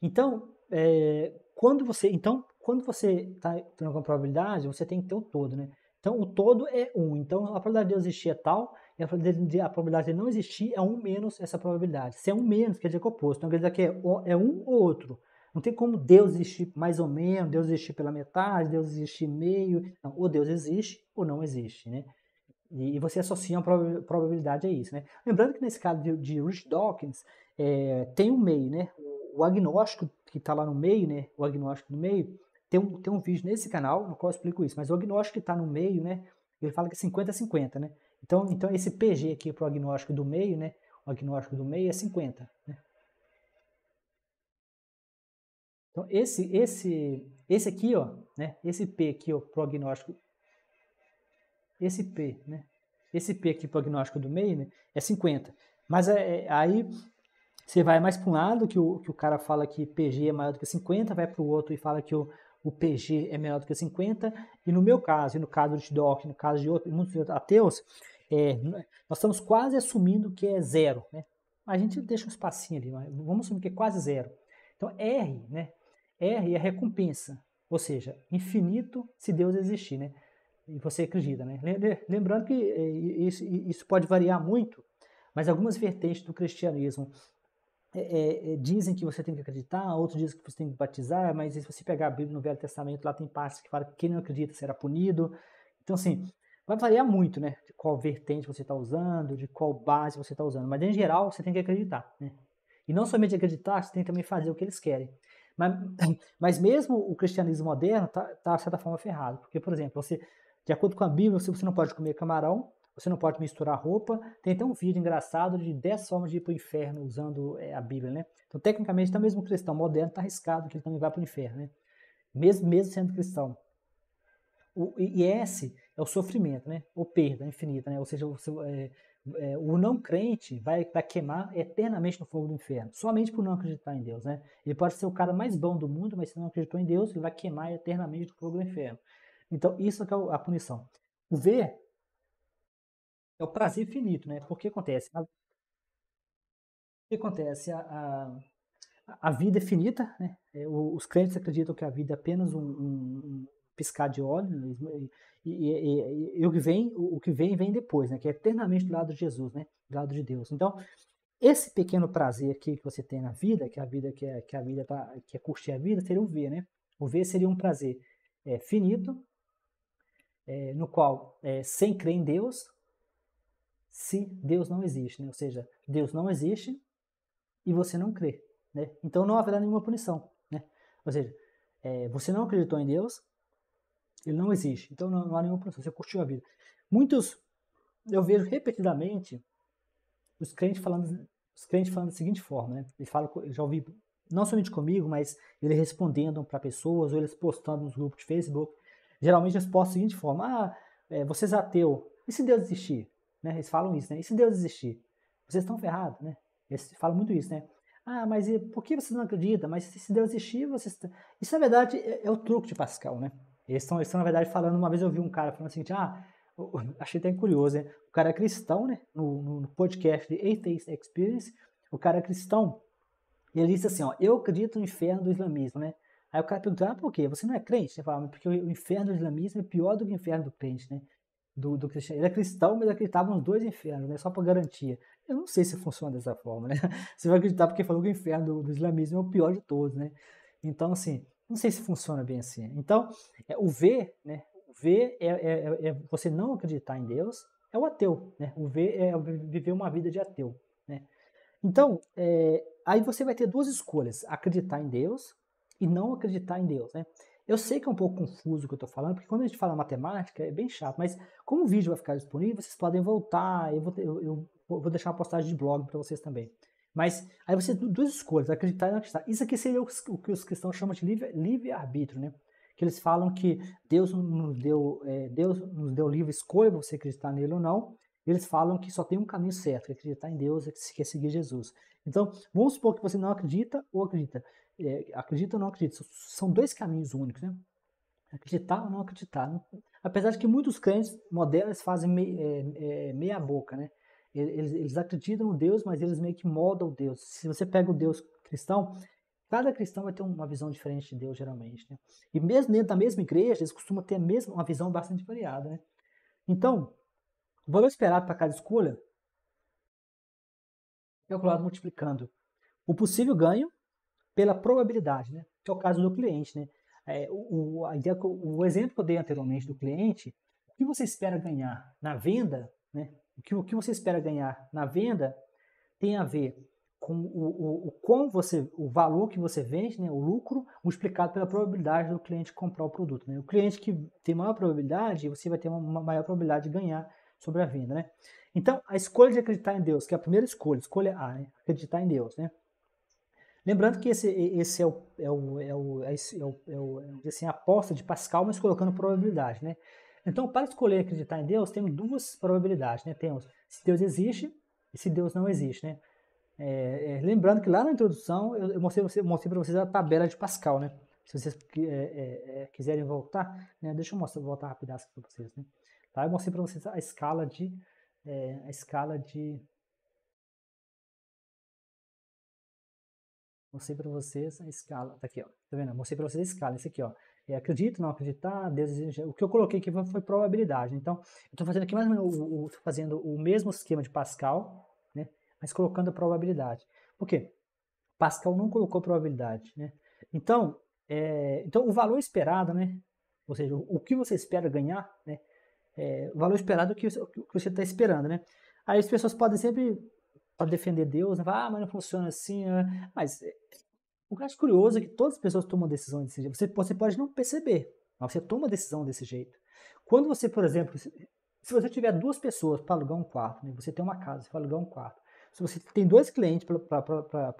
Então, é, quando você, então, quando você está tendo alguma probabilidade, você tem que ter o um todo, né? Então, o todo é 1. Um. Então, a probabilidade de eu existir é tal, e a probabilidade de, a probabilidade de não existir é 1 um menos essa probabilidade. Se é 1 um menos, quer dizer que é oposto. Então, quer dizer que é, é, um ou outro. Não tem como Deus existir mais ou menos, Deus existir pela metade, Deus existir meio. Não, ou Deus existe ou não existe, né? E, e você associa uma probabilidade a isso, né? Lembrando que nesse caso de, de Rich Dawkins, é, tem um meio, né? O, o agnóstico que está lá no meio, né? O agnóstico do meio, tem um, tem um vídeo nesse canal no qual eu explico isso, mas o agnóstico que está no meio, né? Ele fala que 50-50, é né? Então, então esse PG aqui para o agnóstico do meio, né? O agnóstico do meio é 50. Né? Então esse, esse, esse aqui, ó, né? Esse P aqui, ó, pro agnóstico. Esse P, né? Esse P aqui o agnóstico do meio, né? É 50. Mas é, é, aí você vai mais para um lado que o, que o cara fala que PG é maior do que 50, vai para o outro e fala que o, o PG é menor do que 50, e no meu caso, e no caso do Tidoc, no caso de outros, muitos ateus, é, nós estamos quase assumindo que é zero. Né? A gente deixa um espacinho ali, vamos assumir que é quase zero. Então R, né? R é recompensa, ou seja, infinito se Deus existir, né? E você acredita, né? Lembrando que é, isso pode variar muito, mas algumas vertentes do cristianismo é, é, é, dizem que você tem que acreditar, outros dizem que você tem que batizar, mas se você pegar a Bíblia no Velho Testamento, lá tem partes que falam que quem não acredita será punido. Então, assim, uhum. vai variar muito, né? De qual vertente você está usando, de qual base você está usando. Mas, em geral, você tem que acreditar, né? E não somente acreditar, você tem que também fazer o que eles querem. Mas, [CLEARS THROAT] mas mesmo o cristianismo moderno está, tá, de certa forma, ferrado. Porque, por exemplo, você, de acordo com a Bíblia, você não pode comer camarão, você não pode misturar roupa. Tem até um vídeo engraçado de 10 formas de ir para o inferno usando é, a Bíblia, né? Então, tecnicamente, até mesmo o cristão moderno está arriscado que ele também vai para o inferno, né? Mesmo, mesmo sendo cristão. O, e S é o sofrimento, né? Ou perda infinita, né? Ou seja, o, é, é, o não crente vai, vai queimar eternamente no fogo do inferno, somente por não acreditar em Deus, né? Ele pode ser o cara mais bom do mundo, mas se não acreditou em Deus, ele vai queimar eternamente no fogo do inferno. Então, isso é, é a punição. O V é o prazer finito, né? Porque acontece. A, que acontece? A, a, a, vida é finita, né? É, os crentes acreditam que a vida é apenas um, um, um piscar de olho, né? e, e, e, e, o que vem, o, que vem vem depois, né? Que é eternamente do lado de Jesus, né? Do lado de Deus. Então, esse pequeno prazer aqui que você tem na vida, que a vida que é, que a vida pra, tá, que é curtir a vida, seria o ver, né? O ver seria um prazer é, finito, é, no qual é, sem crer em Deus, se Deus não existe, né? Ou seja, Deus não existe e você não crê, né? Então não haverá nenhuma punição, né? Ou seja, é, você não acreditou em Deus, ele não existe, então não, não há nenhuma punição, você curtiu a vida. Muitos, eu vejo repetidamente os crentes falando, os crentes falando da seguinte forma, né? Ele fala, eu já ouvi não somente comigo, mas ele respondendo para pessoas ou eles postando nos grupos de Facebook. Geralmente eles postam da seguinte forma: ah, é, é ateu, e se Deus existir? Né? Eles falam isso, né? E se Deus existir? Vocês estão ferrados, né? Eles falam muito isso, né? Ah, mas e por que vocês não acreditam? Mas se Deus existir, vocês... Isso, na verdade, é, é o truque de Pascal, né? Eles estão, eles estão, na verdade, falando... Uma vez eu vi um cara falando assim, ah, achei até curioso, né? O cara é cristão, né? No, no, no podcast de Atheist Experience, o cara é cristão. E ele disse assim, ó, eu acredito no inferno do islamismo, né? Aí o cara perguntou, ah, por quê? Você não é crente? Ele falou porque o inferno do islamismo é pior do que o inferno do crente, né? do, do cristianismo. Ele é cristão, mas acreditava nos dois infernos, né? Só para garantia. Eu não sei se funciona dessa forma, né? [LAUGHS] Você vai acreditar porque falou que o inferno do, do islamismo é o pior de todos, né? Então, assim, não sei se funciona bem assim. Então, é, o ver, né? O v é, é, é, é, você não acreditar em Deus, é o ateu, né? O ver é viver uma vida de ateu, né? Então, é, aí você vai ter duas escolhas: acreditar em Deus e não acreditar em Deus, né? Eu sei que é um pouco confuso o que eu estou falando, porque quando a gente fala matemática é bem chato, mas como o vídeo vai ficar disponível, vocês podem voltar, eu vou, eu, eu vou deixar uma postagem de blog para vocês também. Mas aí você tem duas escolhas, acreditar e não acreditar. Isso aqui seria o, que os cristãos chamam de livre-arbítrio, livre né? Que eles falam que Deus nos deu, é, Deus nos deu livre escolha, você acreditar nele ou não. Eles falam que só tem um caminho certo, que é acreditar em Deus, é que é seguir Jesus. Então, vamos supor que você não acredita ou acredita é, acredita ou não acredita, são dois caminhos únicos, né? Acreditar ou não acreditar. Apesar de que muitos crentes modernos fazem mei, é, é, meia boca, né? Eles, eles acreditam no Deus, mas eles meio que o Deus. Se você pega o Deus cristão, Cada cristão vai ter uma visão diferente de Deus, geralmente. Né? E mesmo dentro da mesma igreja, eles costumam ter mesmo uma visão bastante variada. Né? Então, o valor esperado para cada escolha é calculado multiplicando o possível ganho pela probabilidade, né? Que é o caso do cliente, né? É, o, a ideia, o exemplo que eu dei anteriormente do cliente, o que você espera ganhar na venda, né? O que, o que você espera ganhar na venda tem a ver com o, o, o quão você, o valor que você vende, né? O lucro multiplicado pela probabilidade do cliente comprar o produto, né? O cliente que tem maior probabilidade, você vai ter uma maior probabilidade de ganhar sobre a venda, né? Então, a escolha de acreditar em Deus, que é a primeira escolha, escolha A, né? acreditar em Deus, né? Lembrando que esse, esse é o, é o, é o, é, é o, é o, é assim, a aposta de Pascal, mas colocando probabilidade, né? Então, para escolher acreditar em Deus, temos duas probabilidades, né? Temos se Deus existe e se Deus não existe, né? É, é, lembrando que lá na introdução eu, eu mostrei, você, mostrei para vocês a tabela de Pascal, né? Se vocês é, é, quiserem voltar, né? Deixa eu mostrar, voltar rapidamente para vocês, né? lá tá? Eu mostrei para vocês a escala de a escala de Mostrei para vocês a escala, tá aqui, ó. Tá vendo? Mostrei para vocês a escala, esse aqui, ó. É, acredito, não acreditar, desejar. O que eu coloquei aqui foi, foi probabilidade. Então, eu estou fazendo aqui mais ou menos o, o fazendo o mesmo esquema de Pascal, né? Mas colocando a probabilidade. Por quê? Pascal não colocou probabilidade, né? Então, é, então o valor esperado, né? Ou seja, o, o que você espera ganhar, né? É, o valor esperado que, é que você está esperando, né? Aí as pessoas podem sempre para defender Deus, né? ah, mas não funciona assim, né? mas eh, o que eu acho curioso é que todas as pessoas tomam decisão desse jeito. Você, você pode não perceber, mas você toma decisão desse jeito. Quando você, por exemplo, se, se você tiver duas pessoas para alugar um quarto, né? você tem uma casa, você vai alugar um quarto. Se você tem dois clientes para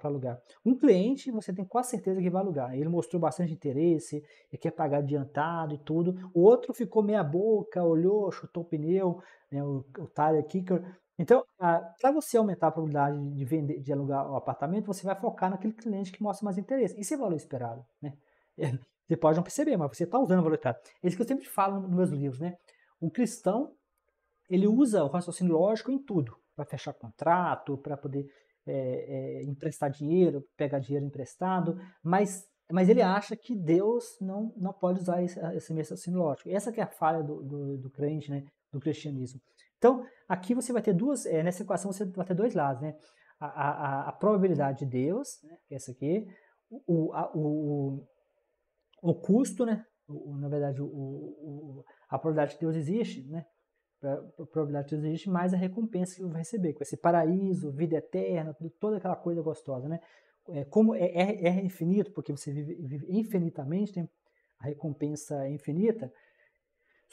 alugar, um cliente você tem quase certeza que vai alugar. Ele mostrou bastante interesse, ele quer pagar adiantado e tudo. O outro ficou meia boca, olhou, chutou o pneu, né? o, o tire kicker então, para você aumentar a probabilidade de vender, de alugar o apartamento, você vai focar naquele cliente que mostra mais interesse. Isso é valor esperado, né? É, você pode não perceber, mas você está usando o valor esperado. É isso que eu sempre falo nos meus livros, né? O cristão, ele usa o raciocínio lógico em tudo, para fechar contrato, para poder é, é, emprestar dinheiro, pegar dinheiro emprestado, mas, mas ele acha que Deus não, não pode usar esse, esse raciocínio lógico. Essa que é a falha do, do, do crente, né? Do cristianismo então, aqui você vai ter duas, é, nessa equação você vai ter dois lados, né? A, a, a probabilidade de Deus, né? que é essa aqui, o, a, o, o custo, né? O, na verdade, o, o, a probabilidade de Deus existe, né? a probabilidade de Deus existe, mais a recompensa que você vai receber, com esse paraíso, vida eterna, toda aquela coisa gostosa, né? É, como é, é, é infinito, porque você vive, vive infinitamente, tem a recompensa é infinita,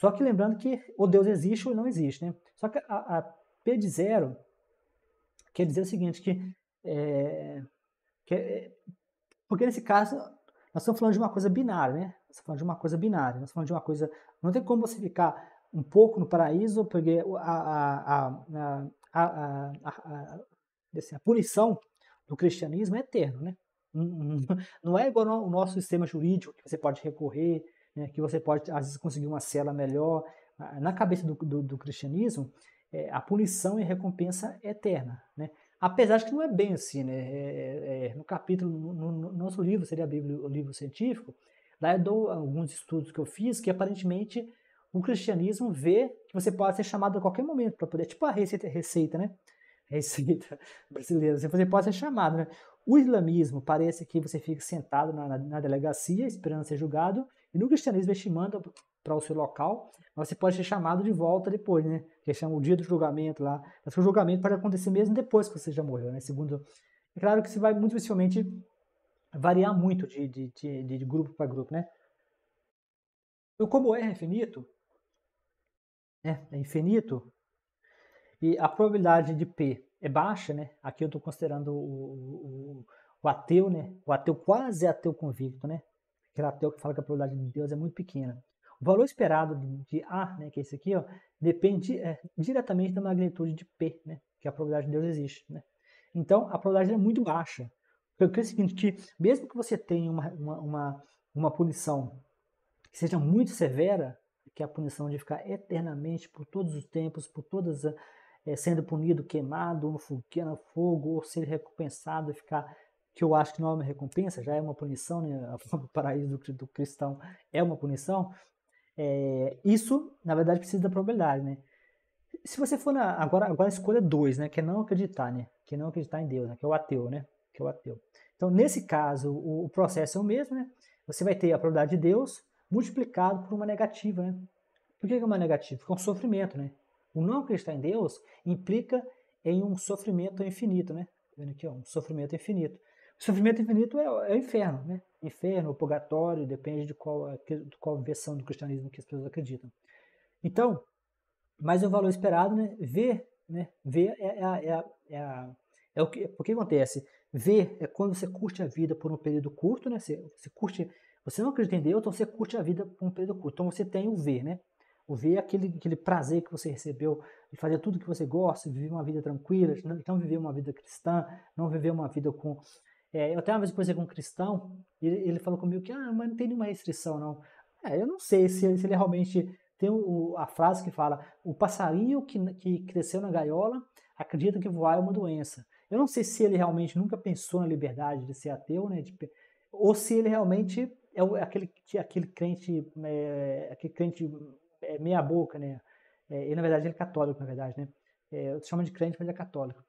só que lembrando que o Deus existe ou não existe, né? Só que a, a P de zero quer dizer o seguinte, que, é, que é, porque nesse caso nós estamos falando de uma coisa binária, né? Nós estamos falando de uma coisa binária, nós estamos falando de uma coisa... Não tem como você ficar um pouco no paraíso, porque a, a, a, a, a, a, assim, punição do cristianismo é eterna, né? [LAUGHS] Não é igual ao nosso sistema jurídico, que você pode recorrer, né, que você pode, às vezes, conseguir uma cela melhor. Ah, na cabeça do, do, do cristianismo, é, a punição e a recompensa é eterna. Né? Apesar de que não é bem assim. Né? É, é, é no capítulo, no, no, nosso livro, seria a Bíblia, o livro científico, lá eu dou alguns estudos que eu fiz que aparentemente o cristianismo vê que você pode ser chamado a qualquer momento para poder, tipo a receita, receita, né? Receita [LAUGHS] brasileira, assim, você pode ser chamado, né? O islamismo parece que você fica sentado na, na, na delegacia esperando ser julgado e no cristianismo, eles te manda para o seu local, mas você pode ser chamado de volta depois, né? Que chama o dia do julgamento lá. Mas o julgamento pode acontecer mesmo depois que você já morreu, né? Segundo. É claro que isso vai muito dificilmente variar muito de, de, de, de grupo para grupo, né? Então, como R é infinito, né? é infinito, e a probabilidade de P é baixa, né? Aqui eu estou considerando o, o, o, ateu, né? O ateu quase ateu convicto, né? Grateu, que fala que a probabilidade de Deus é muito pequena. O valor esperado de A, né, que é esse aqui, ó, depende é, diretamente da magnitude de P, né, que a probabilidade de Deus existe. Né? Então, a probabilidade é muito baixa. Eu creio é o seguinte, que mesmo que você tenha uma, uma, uma, uma punição que seja muito severa, que é a punição de ficar eternamente, por todos os tempos, por todas, é, sendo punido, queimado, no fogo, ou ser recompensado e ficar que eu acho que não é uma recompensa, já é uma punição, né? [LAUGHS] o paraíso do, do cristão é uma punição, é, isso, na verdade, precisa da probabilidade, né? Se você for na, agora, agora escolha é dois, né? Que é não acreditar, né? Que é não acreditar em Deus, né? que é o ateu, né? Que é o ateu. Então, nesse caso, o, o processo é o mesmo, né? Você vai ter a probabilidade de Deus multiplicado por uma negativa, né? Por que é uma negativa? Porque é um sofrimento, né? O não acreditar em Deus implica em um sofrimento infinito, né? Vendo aqui, ó, um sofrimento infinito. Sofrimento infinito é, é inferno, né? Inferno purgatório, depende de qual, é, de qual versão do cristianismo que as pessoas acreditam. Então, mas o valor esperado, né? Ver, né? Ver é, é a, é, é, é o que, porque acontece. Ver é quando você curte a vida por um período curto, né? Você, você curte, você não acredita em Deus, então você curte a vida por um período curto. Então você tem o ver, né? O ver é aquele, aquele prazer que você recebeu de fazer tudo que você gosta, viver uma vida tranquila, uhum. não viver uma vida cristã, não viver uma vida com é, eu até uma vez conversei com um cristão, e ele falou comigo que, ah, mas não tem nenhuma restrição, não. É, eu não sei se, se ele realmente tem o, a frase que fala, o passarinho que, que cresceu na gaiola acredita que voar é uma doença. Eu não sei se ele realmente nunca pensou na liberdade de ser ateu, né? De, ou se ele realmente é, é aquele, é aquele crente, é, aquele crente é, meia boca, né? É, na verdade, ele é católico, na verdade, né? É, eu chamo de crente, mas ele é católico.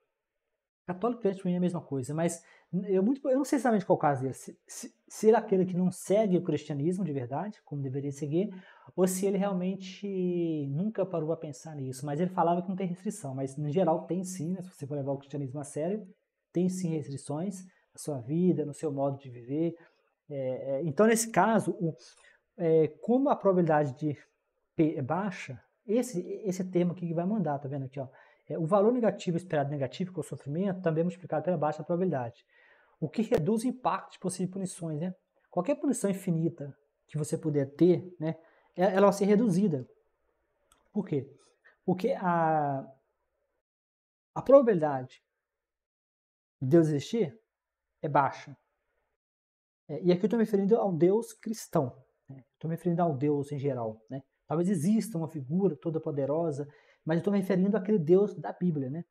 Católico crente ruim é a mesma coisa, mas eu, muito, eu não sei exatamente qual caso é. Se, se, é aquele que não segue o cristianismo de verdade, como deveria seguir, ou se ele realmente nunca parou a pensar nisso. Mas ele falava que não tem restrição, mas no geral tem sim, né? se você for levar o cristianismo a sério, tem sim restrições na sua vida, no seu modo de viver. é, é então, nesse caso, o, é, como a probabilidade de P é baixa, esse, esse termo aqui que vai mandar, tá vendo aqui, ó? É, o valor negativo esperado negativo, com é o sofrimento, também é multiplicado pela baixa probabilidade, o que reduz o impacto de possíveis punições. Né? Qualquer punição infinita que você puder ter, né, é, ela vai ser reduzida. Por quê? Porque a, a probabilidade de Deus existir é baixa. É, e aqui eu estou me referindo ao Deus cristão. Estou né? me referindo ao Deus em geral. Né? Talvez exista uma figura toda poderosa mas eu estou me referindo àquele Deus da Bíblia, né?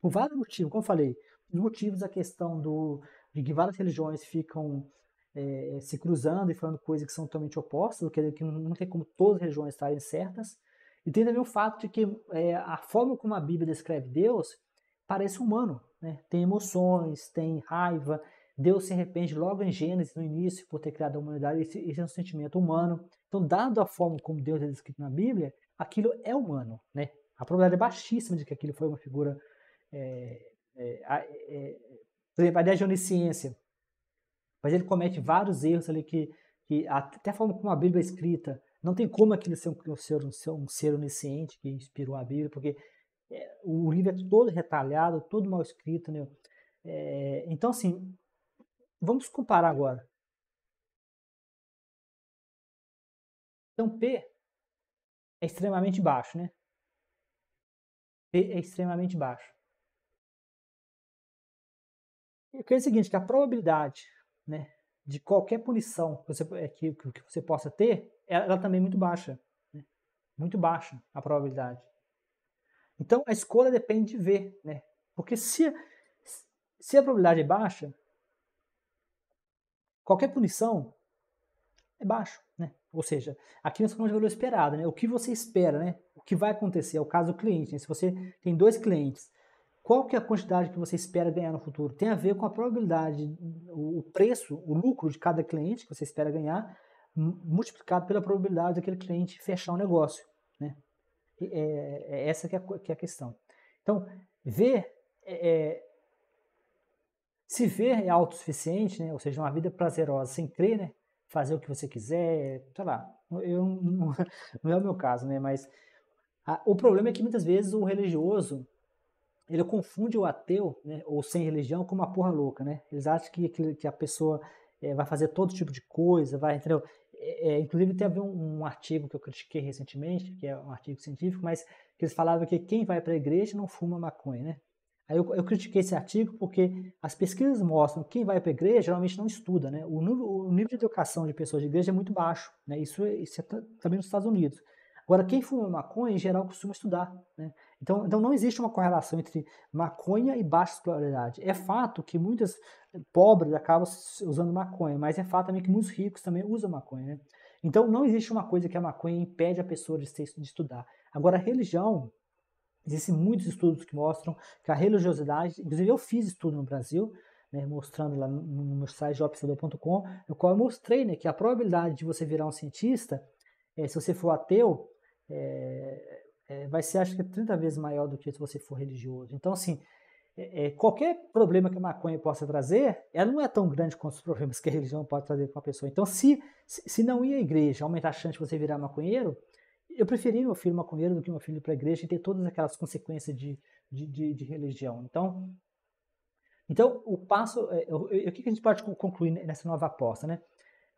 Por vários motivos, como eu falei, os motivos da questão do, de que várias religiões ficam é, é, se cruzando e falando coisas que são totalmente opostas, dizer, que não tem como todas as religiões estarem certas, e tem também o fato de que é, a forma como a Bíblia descreve Deus parece humano, né? Tem emoções, tem raiva, Deus se arrepende logo em Gênesis, no início, por ter criado a humanidade, esse, esse é um sentimento humano. Então, dado a forma como Deus é descrito na Bíblia, aquilo é humano, né? A probabilidade é baixíssima de que aquilo foi uma figura. É, é, é, é, por exemplo, a ideia de onisciência. Mas ele comete vários erros ali que, que até a forma como a Bíblia é escrita, não tem como aquele ser um, ser um, ser, um ser onisciente que inspirou a Bíblia, porque é, o livro é todo retalhado, todo mal escrito, né? É, então, assim, vamos comparar agora. Então, P é extremamente baixo, né? P é, é extremamente baixo. Eu creio o seguinte, que a probabilidade né, de qualquer punição que você, é, que, que você possa ter, ela, ela também é muito baixa. Né? Muito baixa a probabilidade. Então, a escolha depende de ver, né? Porque se, se a probabilidade é baixa, qualquer punição é baixo. Ou seja, aqui nós falamos de valor esperado, né? O que você espera, né? O que vai acontecer, é o caso do cliente, né? Se você tem dois clientes, qual que é a quantidade que você espera ganhar no futuro? Tem a ver com a probabilidade, o preço, o lucro de cada cliente que você espera ganhar, multiplicado pela probabilidade daquele cliente fechar o um negócio, né? É, é essa que é, que é, a questão. Então, ver... É, é, se ver é autossuficiente, né? ou seja, uma vida prazerosa sem crer, né? fazer o que você quiser, sei lá. Eu, [LAUGHS] não, não é o meu caso, né? Mas a, o problema é que muitas vezes o religioso ele confunde o ateu, né, ou sem religião, com uma porra louca, né? Eles acham que, que, que a pessoa é, vai fazer todo tipo de coisa, vai, entendeu? É, é inclusive, teve um, um, artigo que eu critiquei recentemente, que é um artigo científico, mas que eles falavam que quem vai para a igreja não fuma maconha, né? Aí eu, eu, critiquei esse artigo porque as pesquisas mostram que quem vai para a igreja geralmente não estuda, né? O, o, nível de educação de pessoas de igreja é muito baixo, né? Isso, é, isso é também nos Estados Unidos. Agora, quem fuma maconha, em geral, costuma estudar, né? Então, então não existe uma correlação entre maconha e baixa escolaridade. É fato que muitas pobres acabam usando maconha, mas é fato também que muitos ricos também usam maconha, né? Então, não existe uma coisa que a maconha impede a pessoa de, ser, de estudar. Agora, a religião, Existem muitos estudos que mostram que a religiosidade, inclusive eu fiz estudo no Brasil, né, mostrando lá no meu site jobpensador.com, no qual eu mostrei né, que a probabilidade de você virar um cientista, é, se você for ateu, é, é, vai ser acho que 30 vezes maior do que se você for religioso. Então, assim, é, é, qualquer problema que a maconha possa trazer, ela não é tão grande quanto os problemas que a religião pode trazer para uma pessoa. Então, se, se não ir à igreja aumentar a chance de você virar maconheiro, eu preferi meu filho maconheiro do que meu filho para a igreja e ter todas aquelas consequências de, de, de, de religião. Então, então o passo, é, o que a gente pode concluir nessa nova aposta, né?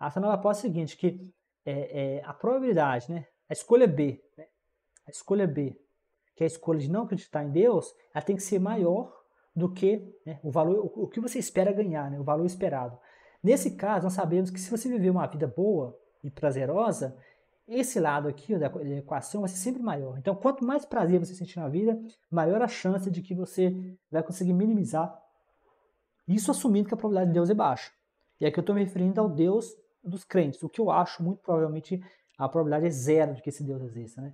Essa nova aposta é a seguinte, que é, é, a probabilidade, né? A escolha é B, né? a escolha é B, que é a escolha de não acreditar em Deus, ela tem que ser maior do que né, o valor, o, o, que você espera ganhar, né? O valor esperado. Nesse caso, nós sabemos que se você viver uma vida boa e prazerosa, esse lado aqui da equação vai ser sempre maior. Então, quanto mais prazer você sentir na vida, maior a chance de que você vai conseguir minimizar isso assumindo que a probabilidade de Deus é baixa. E aqui eu estou me referindo ao Deus dos crentes, o que eu acho muito provavelmente a probabilidade é zero de que esse Deus exista, né?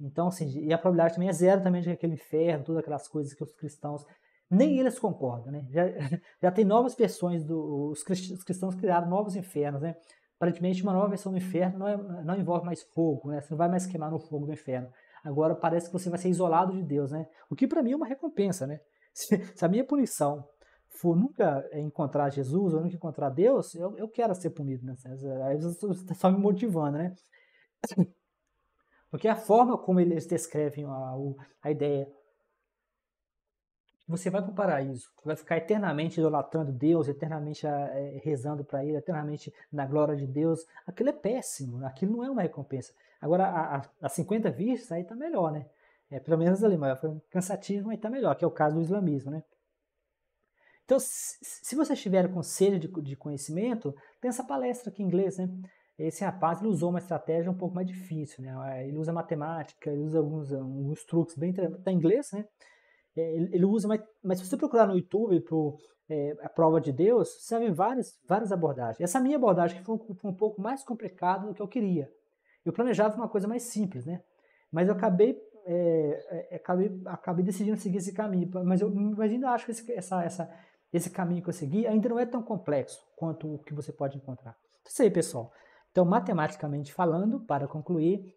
Então, assim, e a probabilidade também é zero também de aquele inferno, todas aquelas coisas que os cristãos, nem eles concordam, né? Já, [LAUGHS] já tem novas versões, do, os cristãos criaram novos infernos, né? Aparentemente, uma nova versão do inferno não, é, não envolve mais fogo, né? Você não vai mais queimar no fogo do inferno. Agora parece que você vai ser isolado de Deus, né? O que para mim é uma recompensa, né? Se, [LAUGHS] se, a minha punição for nunca encontrar Jesus ou nunca encontrar Deus, eu, eu quero ser punido, né? Aí você só me motivando, né? [COUGHS] Porque a forma como eles descrevem a, a ideia você vai para o paraíso, vai ficar eternamente idolatrando Deus, eternamente eh, eh, rezando para Ele, eternamente na glória de Deus. Aquilo é péssimo, aquilo não é uma recompensa. Agora, a, a, a 50 vistas, aí está melhor, né? É, pelo menos ali, mas foi cansativo, mas está melhor, que é o caso do islamismo, né? Então, se, você vocês tiverem conselho de, de conhecimento, tem essa palestra aqui em inglês, né? esse rapaz ele usou uma estratégia um pouco mais difícil, né? Ele usa matemática, ele usa alguns, alguns truques bem da tá em inglês, né? É, ele usa, mas, mas se você procurar no YouTube por é, a prova de Deus, servem várias, várias abordagens. Essa minha abordagem foi um, foi um pouco mais complicada do que eu queria. Eu planejava uma coisa mais simples, né? Mas eu acabei, é, é, é, acabei, acabei decidindo seguir esse caminho. Mas eu mas ainda acho que esse, essa, essa, esse caminho que eu segui ainda não é tão complexo quanto o que você pode encontrar. Então, isso aí, pessoal. Então, matematicamente falando, para concluir,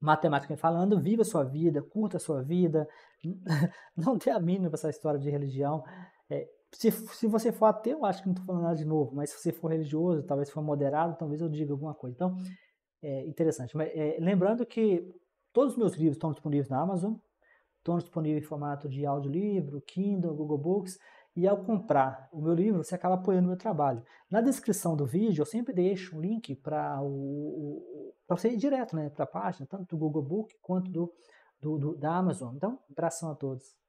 matemática falando, viva a sua vida, curta a sua vida, [LAUGHS] não tenha a mínima essa história de religião. É, se, se você for ateu, acho que não estou falando nada de novo, mas se você for religioso, talvez for moderado, talvez eu diga alguma coisa. Então, é interessante. Mas, é, lembrando que todos os meus livros estão disponíveis na Amazon, estão disponíveis em formato de audiolivro, Kindle, Google Books, e ao comprar o meu livro, você acaba apoiando o meu trabalho. Na descrição do vídeo, eu sempre deixo um link para o, o para você ir direto né, para a página, tanto do Google Book quanto do, do, do da Amazon. Então, abração a todos.